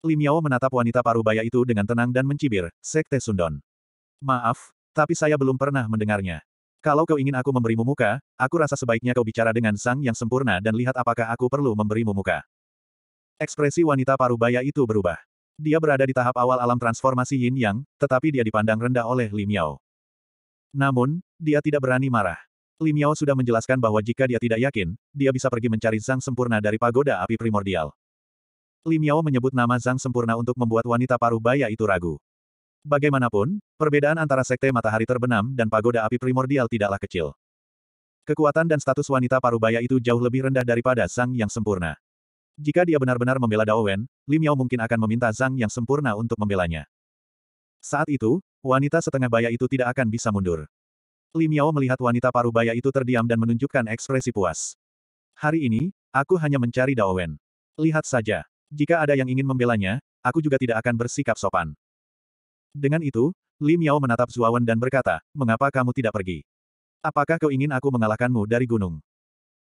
Lim Yao menatap wanita parubaya itu dengan tenang dan mencibir, Sekte Sundon. Maaf, tapi saya belum pernah mendengarnya. Kalau kau ingin aku memberimu muka, aku rasa sebaiknya kau bicara dengan Sang Yang Sempurna dan lihat apakah aku perlu memberimu muka. Ekspresi wanita parubaya itu berubah. Dia berada di tahap awal alam transformasi Yin Yang, tetapi dia dipandang rendah oleh Lim Namun, dia tidak berani marah. Li Miao sudah menjelaskan bahwa jika dia tidak yakin, dia bisa pergi mencari Zhang sempurna dari pagoda api primordial. Li Miao menyebut nama Zhang sempurna untuk membuat wanita paruh baya itu ragu. Bagaimanapun, perbedaan antara sekte matahari terbenam dan pagoda api primordial tidaklah kecil. Kekuatan dan status wanita paruh baya itu jauh lebih rendah daripada Zhang yang sempurna. Jika dia benar-benar membela Wen, Li Miao mungkin akan meminta Zhang yang sempurna untuk membelanya. Saat itu, wanita setengah baya itu tidak akan bisa mundur. Limiao melihat wanita parubaya itu terdiam dan menunjukkan ekspresi puas. Hari ini, aku hanya mencari Wen. Lihat saja. Jika ada yang ingin membelanya, aku juga tidak akan bersikap sopan. Dengan itu, Li Miao menatap Zuawan dan berkata, mengapa kamu tidak pergi? Apakah kau ingin aku mengalahkanmu dari gunung?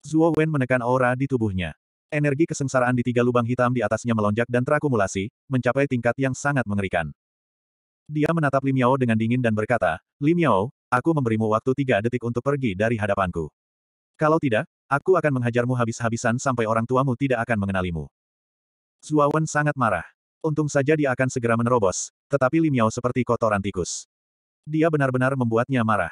Zuo Wen menekan aura di tubuhnya. Energi kesengsaraan di tiga lubang hitam di atasnya melonjak dan terakumulasi, mencapai tingkat yang sangat mengerikan. Dia menatap Li Miao dengan dingin dan berkata, Li Miao, aku memberimu waktu tiga detik untuk pergi dari hadapanku. Kalau tidak, aku akan menghajarmu habis-habisan sampai orang tuamu tidak akan mengenalimu. Zuawan sangat marah. Untung saja dia akan segera menerobos, tetapi Limiao seperti kotoran tikus. Dia benar-benar membuatnya marah.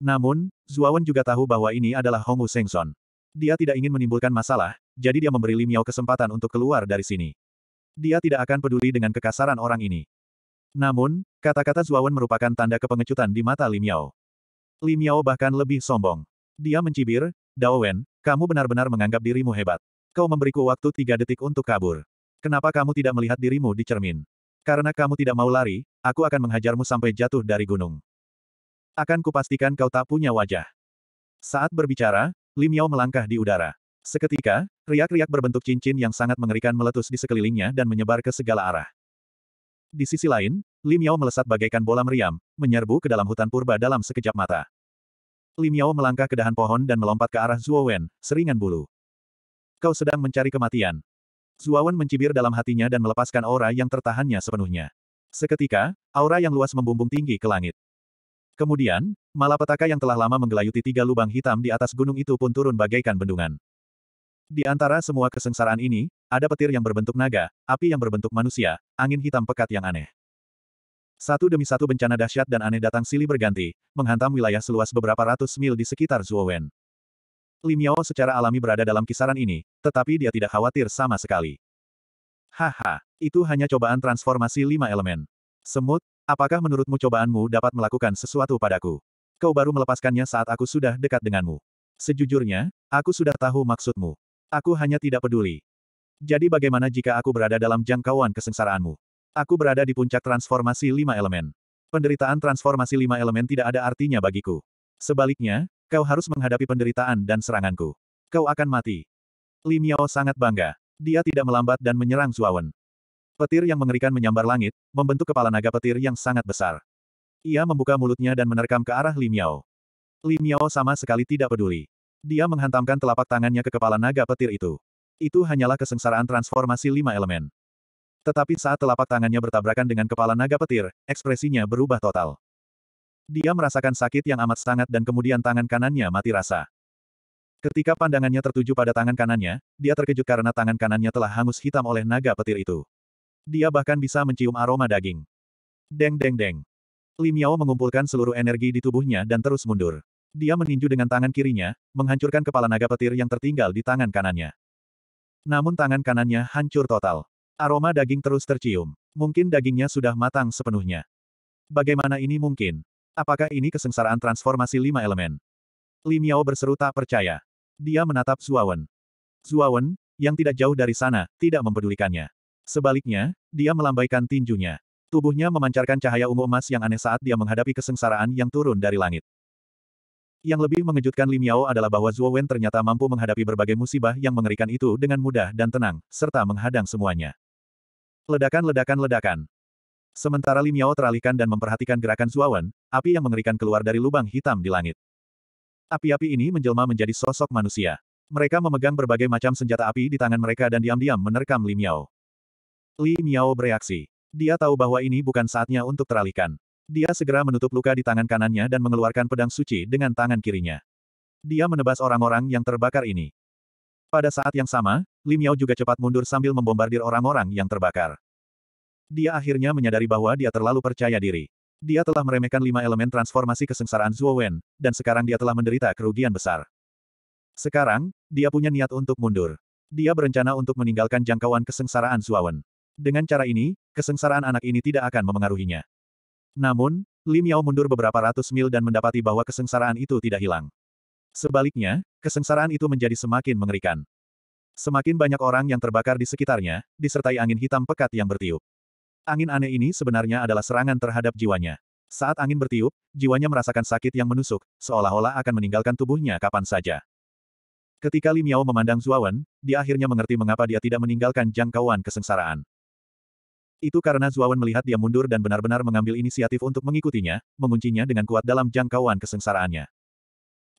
Namun, Zuawan juga tahu bahwa ini adalah Hongwu Sengson. Dia tidak ingin menimbulkan masalah, jadi dia memberi Limiao kesempatan untuk keluar dari sini. Dia tidak akan peduli dengan kekasaran orang ini. Namun, kata-kata Zuawan merupakan tanda kepengecutan di mata Limiao. Limiao bahkan lebih sombong. Dia mencibir, Dao Wen, kamu benar-benar menganggap dirimu hebat. Kau memberiku waktu tiga detik untuk kabur. Kenapa kamu tidak melihat dirimu di cermin? Karena kamu tidak mau lari, aku akan menghajarmu sampai jatuh dari gunung. Akan kupastikan kau tak punya wajah. Saat berbicara, Limiao Miao melangkah di udara. Seketika, riak-riak berbentuk cincin yang sangat mengerikan meletus di sekelilingnya dan menyebar ke segala arah. Di sisi lain, Lim Yao melesat bagaikan bola meriam, menyerbu ke dalam hutan purba dalam sekejap mata. Lim Yao melangkah ke dahan pohon dan melompat ke arah Zuo Wen, seringan bulu. Kau sedang mencari kematian. Zuo Wen mencibir dalam hatinya dan melepaskan aura yang tertahannya sepenuhnya. Seketika, aura yang luas membumbung tinggi ke langit. Kemudian, malapetaka yang telah lama menggelayuti tiga lubang hitam di atas gunung itu pun turun bagaikan bendungan. Di antara semua kesengsaraan ini, ada petir yang berbentuk naga, api yang berbentuk manusia, angin hitam pekat yang aneh. Satu demi satu bencana dahsyat dan aneh datang silih berganti, menghantam wilayah seluas beberapa ratus mil di sekitar Zuowen. Limiao secara alami berada dalam kisaran ini, tetapi dia tidak khawatir sama sekali. Haha, itu hanya cobaan transformasi lima elemen. Semut, apakah menurutmu cobaanmu dapat melakukan sesuatu padaku? Kau baru melepaskannya saat aku sudah dekat denganmu. Sejujurnya, aku sudah tahu maksudmu. Aku hanya tidak peduli. Jadi bagaimana jika aku berada dalam jangkauan kesengsaraanmu? Aku berada di puncak transformasi lima elemen. Penderitaan transformasi lima elemen tidak ada artinya bagiku. Sebaliknya, kau harus menghadapi penderitaan dan seranganku. Kau akan mati. Li Miao sangat bangga. Dia tidak melambat dan menyerang Zuawan. Petir yang mengerikan menyambar langit, membentuk kepala naga petir yang sangat besar. Ia membuka mulutnya dan menerkam ke arah Li Miao. Li Miao sama sekali tidak peduli. Dia menghantamkan telapak tangannya ke kepala naga petir itu. Itu hanyalah kesengsaraan transformasi lima elemen. Tetapi saat telapak tangannya bertabrakan dengan kepala naga petir, ekspresinya berubah total. Dia merasakan sakit yang amat sangat dan kemudian tangan kanannya mati rasa. Ketika pandangannya tertuju pada tangan kanannya, dia terkejut karena tangan kanannya telah hangus hitam oleh naga petir itu. Dia bahkan bisa mencium aroma daging. Deng deng deng. Limiao mengumpulkan seluruh energi di tubuhnya dan terus mundur. Dia meninju dengan tangan kirinya, menghancurkan kepala naga petir yang tertinggal di tangan kanannya. Namun tangan kanannya hancur total. Aroma daging terus tercium. Mungkin dagingnya sudah matang sepenuhnya. Bagaimana ini mungkin? Apakah ini kesengsaraan transformasi lima elemen? Li Miao berseru tak percaya. Dia menatap Zuawan. Zuawan, yang tidak jauh dari sana, tidak mempedulikannya. Sebaliknya, dia melambaikan tinjunya. Tubuhnya memancarkan cahaya ungu emas yang aneh saat dia menghadapi kesengsaraan yang turun dari langit. Yang lebih mengejutkan Lim Yao adalah bahwa Zhuo Wen ternyata mampu menghadapi berbagai musibah yang mengerikan itu dengan mudah dan tenang, serta menghadang semuanya. Ledakan-ledakan-ledakan. Sementara Lim Yao teralihkan dan memperhatikan gerakan Zhuo Wen, api yang mengerikan keluar dari lubang hitam di langit. Api-api ini menjelma menjadi sosok manusia. Mereka memegang berbagai macam senjata api di tangan mereka dan diam-diam menerkam Li Miao. Li Miao bereaksi. Dia tahu bahwa ini bukan saatnya untuk teralihkan. Dia segera menutup luka di tangan kanannya dan mengeluarkan pedang suci dengan tangan kirinya. Dia menebas orang-orang yang terbakar ini. Pada saat yang sama, Lim Yao juga cepat mundur sambil membombardir orang-orang yang terbakar. Dia akhirnya menyadari bahwa dia terlalu percaya diri. Dia telah meremehkan lima elemen transformasi kesengsaraan Zuo Wen, dan sekarang dia telah menderita kerugian besar. Sekarang, dia punya niat untuk mundur. Dia berencana untuk meninggalkan jangkauan kesengsaraan Zuo Wen. Dengan cara ini, kesengsaraan anak ini tidak akan memengaruhinya. Namun, Lim Yao mundur beberapa ratus mil dan mendapati bahwa kesengsaraan itu tidak hilang. Sebaliknya, kesengsaraan itu menjadi semakin mengerikan. Semakin banyak orang yang terbakar di sekitarnya, disertai angin hitam pekat yang bertiup. Angin aneh ini sebenarnya adalah serangan terhadap jiwanya. Saat angin bertiup, jiwanya merasakan sakit yang menusuk, seolah-olah akan meninggalkan tubuhnya kapan saja. Ketika Lim Yao memandang Zuawan, dia akhirnya mengerti mengapa dia tidak meninggalkan jangkauan kesengsaraan. Itu karena Zuawan melihat dia mundur dan benar-benar mengambil inisiatif untuk mengikutinya, menguncinya dengan kuat dalam jangkauan kesengsaraannya.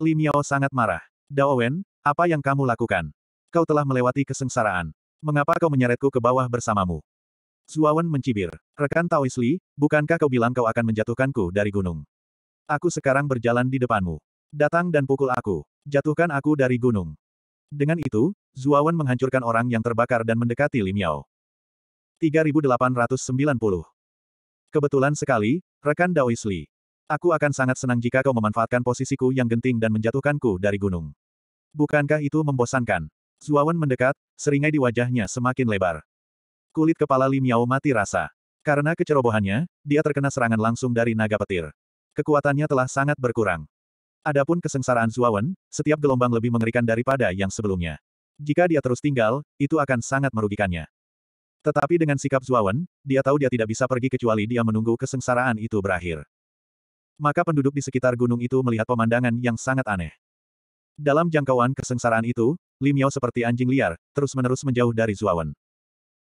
Li Miao sangat marah. Dao Wen, apa yang kamu lakukan? Kau telah melewati kesengsaraan. Mengapa kau menyeretku ke bawah bersamamu? Zuawan mencibir. Rekan Taois Li, bukankah kau bilang kau akan menjatuhkanku dari gunung? Aku sekarang berjalan di depanmu. Datang dan pukul aku. Jatuhkan aku dari gunung. Dengan itu, Zuawan menghancurkan orang yang terbakar dan mendekati Li Miao. 3890. Kebetulan sekali, rekan Daois Li. Aku akan sangat senang jika kau memanfaatkan posisiku yang genting dan menjatuhkanku dari gunung. Bukankah itu membosankan? Zuawan mendekat, seringai di wajahnya semakin lebar. Kulit kepala Li Miao mati rasa. Karena kecerobohannya, dia terkena serangan langsung dari naga petir. Kekuatannya telah sangat berkurang. Adapun kesengsaraan Zuawan, setiap gelombang lebih mengerikan daripada yang sebelumnya. Jika dia terus tinggal, itu akan sangat merugikannya. Tetapi dengan sikap Zuawan, dia tahu dia tidak bisa pergi kecuali dia menunggu kesengsaraan itu berakhir. Maka penduduk di sekitar gunung itu melihat pemandangan yang sangat aneh. Dalam jangkauan kesengsaraan itu, Lim Yao seperti anjing liar, terus-menerus menjauh dari Zuawan.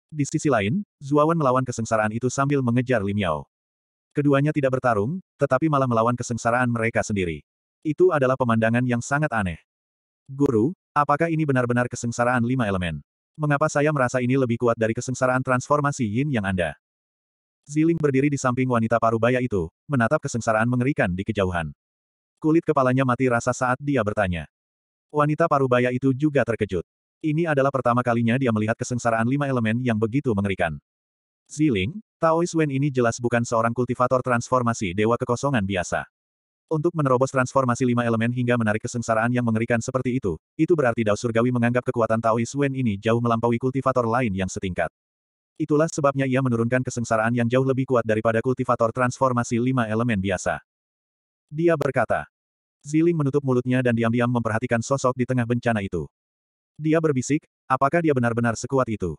Di sisi lain, Zuawan melawan kesengsaraan itu sambil mengejar Lim Yao. Keduanya tidak bertarung, tetapi malah melawan kesengsaraan mereka sendiri. Itu adalah pemandangan yang sangat aneh. Guru, apakah ini benar-benar kesengsaraan lima elemen? Mengapa saya merasa ini lebih kuat dari kesengsaraan transformasi yin yang Anda? Ziling berdiri di samping wanita parubaya itu, menatap kesengsaraan mengerikan di kejauhan. Kulit kepalanya mati rasa saat dia bertanya. Wanita parubaya itu juga terkejut. Ini adalah pertama kalinya dia melihat kesengsaraan lima elemen yang begitu mengerikan. Ziling, Taois Wen ini jelas bukan seorang kultivator transformasi dewa kekosongan biasa. Untuk menerobos transformasi lima elemen hingga menarik kesengsaraan yang mengerikan seperti itu, itu berarti Dao Surgawi menganggap kekuatan Taois Wen ini jauh melampaui kultivator lain yang setingkat. Itulah sebabnya ia menurunkan kesengsaraan yang jauh lebih kuat daripada kultivator transformasi lima elemen biasa. Dia berkata. Ziling menutup mulutnya dan diam-diam memperhatikan sosok di tengah bencana itu. Dia berbisik, apakah dia benar-benar sekuat itu?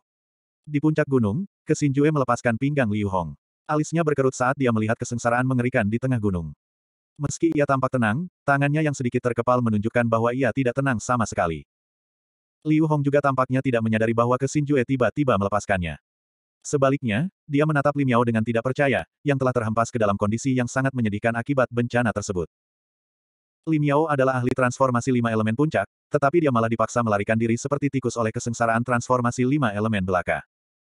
Di puncak gunung, Kesinjue melepaskan pinggang Liu Hong. Alisnya berkerut saat dia melihat kesengsaraan mengerikan di tengah gunung. Meski ia tampak tenang, tangannya yang sedikit terkepal menunjukkan bahwa ia tidak tenang sama sekali. Liu Hong juga tampaknya tidak menyadari bahwa Jue tiba-tiba melepaskannya. Sebaliknya, dia menatap Lim Yao dengan tidak percaya, yang telah terhempas ke dalam kondisi yang sangat menyedihkan akibat bencana tersebut. Lim Yao adalah ahli transformasi lima elemen puncak, tetapi dia malah dipaksa melarikan diri seperti tikus oleh kesengsaraan transformasi lima elemen belaka.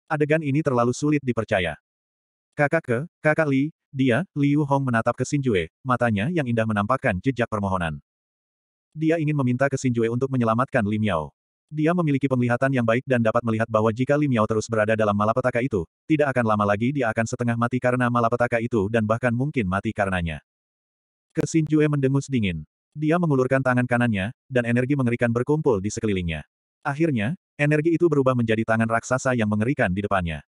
Adegan ini terlalu sulit dipercaya. Kakak ke, kakak Li, dia, Liu Hong menatap ke Xinjue, matanya yang indah menampakkan jejak permohonan. Dia ingin meminta ke Xinjue untuk menyelamatkan Li Miao. Dia memiliki penglihatan yang baik dan dapat melihat bahwa jika Li Miao terus berada dalam malapetaka itu, tidak akan lama lagi dia akan setengah mati karena malapetaka itu dan bahkan mungkin mati karenanya. Ke Xinjue mendengus dingin. Dia mengulurkan tangan kanannya, dan energi mengerikan berkumpul di sekelilingnya. Akhirnya, energi itu berubah menjadi tangan raksasa yang mengerikan di depannya.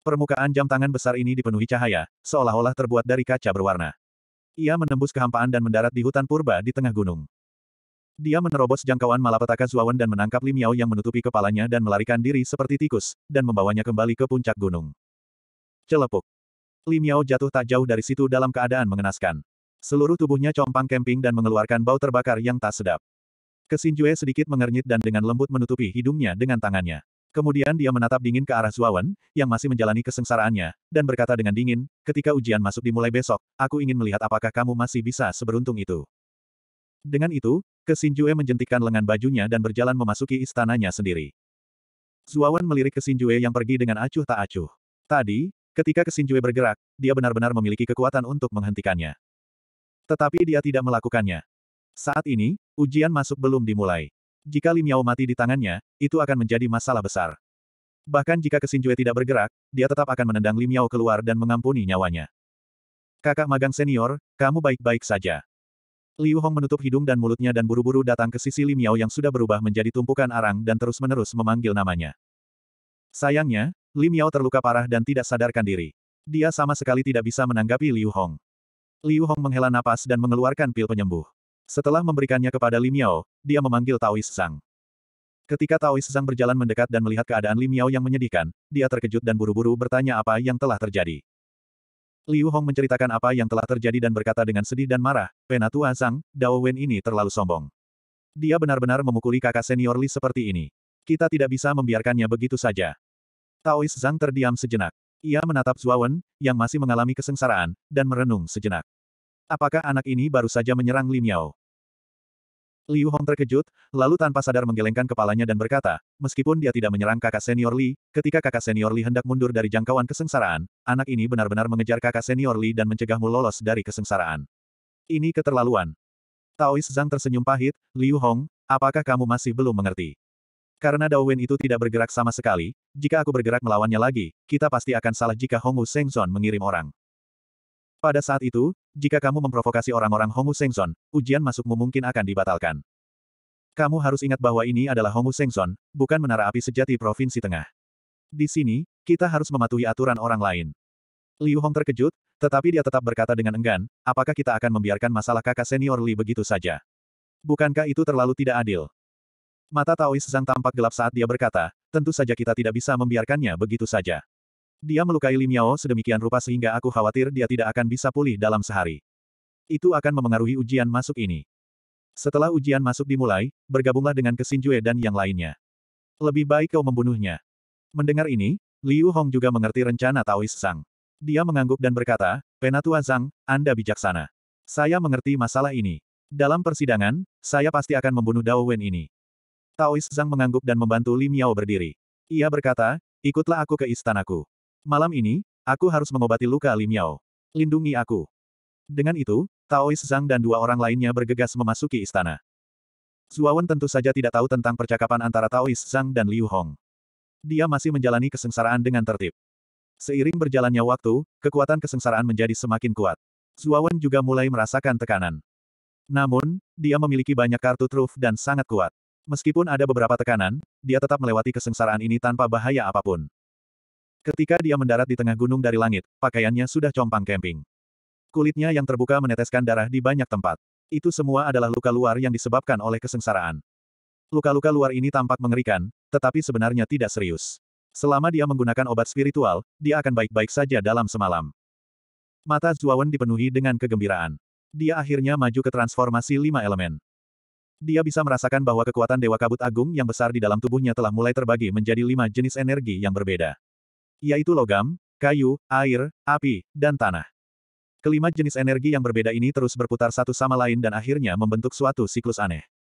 Permukaan jam tangan besar ini dipenuhi cahaya, seolah-olah terbuat dari kaca berwarna. Ia menembus kehampaan dan mendarat di hutan purba di tengah gunung. Dia menerobos jangkauan malapetaka Zuawan dan menangkap Limiao yang menutupi kepalanya dan melarikan diri seperti tikus, dan membawanya kembali ke puncak gunung. Celepuk. Limiao jatuh tak jauh dari situ dalam keadaan mengenaskan. Seluruh tubuhnya compang kemping dan mengeluarkan bau terbakar yang tak sedap. Kesinjue sedikit mengernyit dan dengan lembut menutupi hidungnya dengan tangannya. Kemudian dia menatap dingin ke arah Zuawan, yang masih menjalani kesengsaraannya, dan berkata dengan dingin, ketika ujian masuk dimulai besok, aku ingin melihat apakah kamu masih bisa seberuntung itu. Dengan itu, Kesinjue menjentikkan lengan bajunya dan berjalan memasuki istananya sendiri. Zuawan melirik Kesinjue yang pergi dengan acuh tak acuh. Tadi, ketika Kesinjue bergerak, dia benar-benar memiliki kekuatan untuk menghentikannya. Tetapi dia tidak melakukannya. Saat ini, ujian masuk belum dimulai. Jika Lim Yao mati di tangannya, itu akan menjadi masalah besar. Bahkan jika Kesinjue tidak bergerak, dia tetap akan menendang Lim Yao keluar dan mengampuni nyawanya. Kakak magang senior, kamu baik-baik saja. Liu Hong menutup hidung dan mulutnya dan buru-buru datang ke sisi Lim Yao yang sudah berubah menjadi tumpukan arang dan terus-menerus memanggil namanya. Sayangnya, Lim Yao terluka parah dan tidak sadarkan diri. Dia sama sekali tidak bisa menanggapi Liu Hong. Liu Hong menghela napas dan mengeluarkan pil penyembuh. Setelah memberikannya kepada Lim Yao, dia memanggil Taois Zhang. Ketika Taois Zhang berjalan mendekat dan melihat keadaan Li Miao yang menyedihkan, dia terkejut dan buru-buru bertanya apa yang telah terjadi. Liu Hong menceritakan apa yang telah terjadi dan berkata dengan sedih dan marah, Penatua Zhang, Dao Wen ini terlalu sombong. Dia benar-benar memukuli kakak senior Li seperti ini. Kita tidak bisa membiarkannya begitu saja. Taois Zhang terdiam sejenak. Ia menatap Wen, yang masih mengalami kesengsaraan, dan merenung sejenak. Apakah anak ini baru saja menyerang Li Miao? Liu Hong terkejut, lalu tanpa sadar menggelengkan kepalanya dan berkata, meskipun dia tidak menyerang kakak senior Li, ketika kakak senior Li hendak mundur dari jangkauan kesengsaraan, anak ini benar-benar mengejar kakak senior Li dan mencegahmu lolos dari kesengsaraan. Ini keterlaluan. Taois Zhang tersenyum pahit, Liu Hong, apakah kamu masih belum mengerti? Karena Dao Wen itu tidak bergerak sama sekali, jika aku bergerak melawannya lagi, kita pasti akan salah jika Hong Wu Sengzon mengirim orang. Pada saat itu, jika kamu memprovokasi orang-orang Hongu Sengson, ujian masukmu mungkin akan dibatalkan. Kamu harus ingat bahwa ini adalah Hongu Sengson, bukan menara api sejati Provinsi Tengah. Di sini, kita harus mematuhi aturan orang lain. Liu Hong terkejut, tetapi dia tetap berkata dengan enggan, apakah kita akan membiarkan masalah kakak senior Li begitu saja? Bukankah itu terlalu tidak adil? Mata Taois Zhang tampak gelap saat dia berkata, tentu saja kita tidak bisa membiarkannya begitu saja. Dia melukai Limiao sedemikian rupa sehingga aku khawatir dia tidak akan bisa pulih dalam sehari. Itu akan memengaruhi ujian masuk ini. Setelah ujian masuk dimulai, bergabunglah dengan Kesinjue dan yang lainnya. Lebih baik kau membunuhnya. Mendengar ini, Liu Hong juga mengerti rencana Taois Sang. Dia mengangguk dan berkata, Penatua Zhang, Anda bijaksana. Saya mengerti masalah ini. Dalam persidangan, saya pasti akan membunuh Dao Wen ini. Taois Zhang mengangguk dan membantu Li Miao berdiri. Ia berkata, ikutlah aku ke istanaku. Malam ini, aku harus mengobati luka Li Miao. Lindungi aku. Dengan itu, Taois Zhang dan dua orang lainnya bergegas memasuki istana. Zuawan tentu saja tidak tahu tentang percakapan antara Taois Zhang dan Liu Hong. Dia masih menjalani kesengsaraan dengan tertib. Seiring berjalannya waktu, kekuatan kesengsaraan menjadi semakin kuat. Zuawan juga mulai merasakan tekanan. Namun, dia memiliki banyak kartu truf dan sangat kuat. Meskipun ada beberapa tekanan, dia tetap melewati kesengsaraan ini tanpa bahaya apapun. Ketika dia mendarat di tengah gunung dari langit, pakaiannya sudah compang camping. Kulitnya yang terbuka meneteskan darah di banyak tempat. Itu semua adalah luka luar yang disebabkan oleh kesengsaraan. Luka-luka luar ini tampak mengerikan, tetapi sebenarnya tidak serius. Selama dia menggunakan obat spiritual, dia akan baik-baik saja dalam semalam. Mata Zhuawan dipenuhi dengan kegembiraan. Dia akhirnya maju ke transformasi lima elemen. Dia bisa merasakan bahwa kekuatan Dewa Kabut Agung yang besar di dalam tubuhnya telah mulai terbagi menjadi lima jenis energi yang berbeda yaitu logam, kayu, air, api, dan tanah. Kelima jenis energi yang berbeda ini terus berputar satu sama lain dan akhirnya membentuk suatu siklus aneh.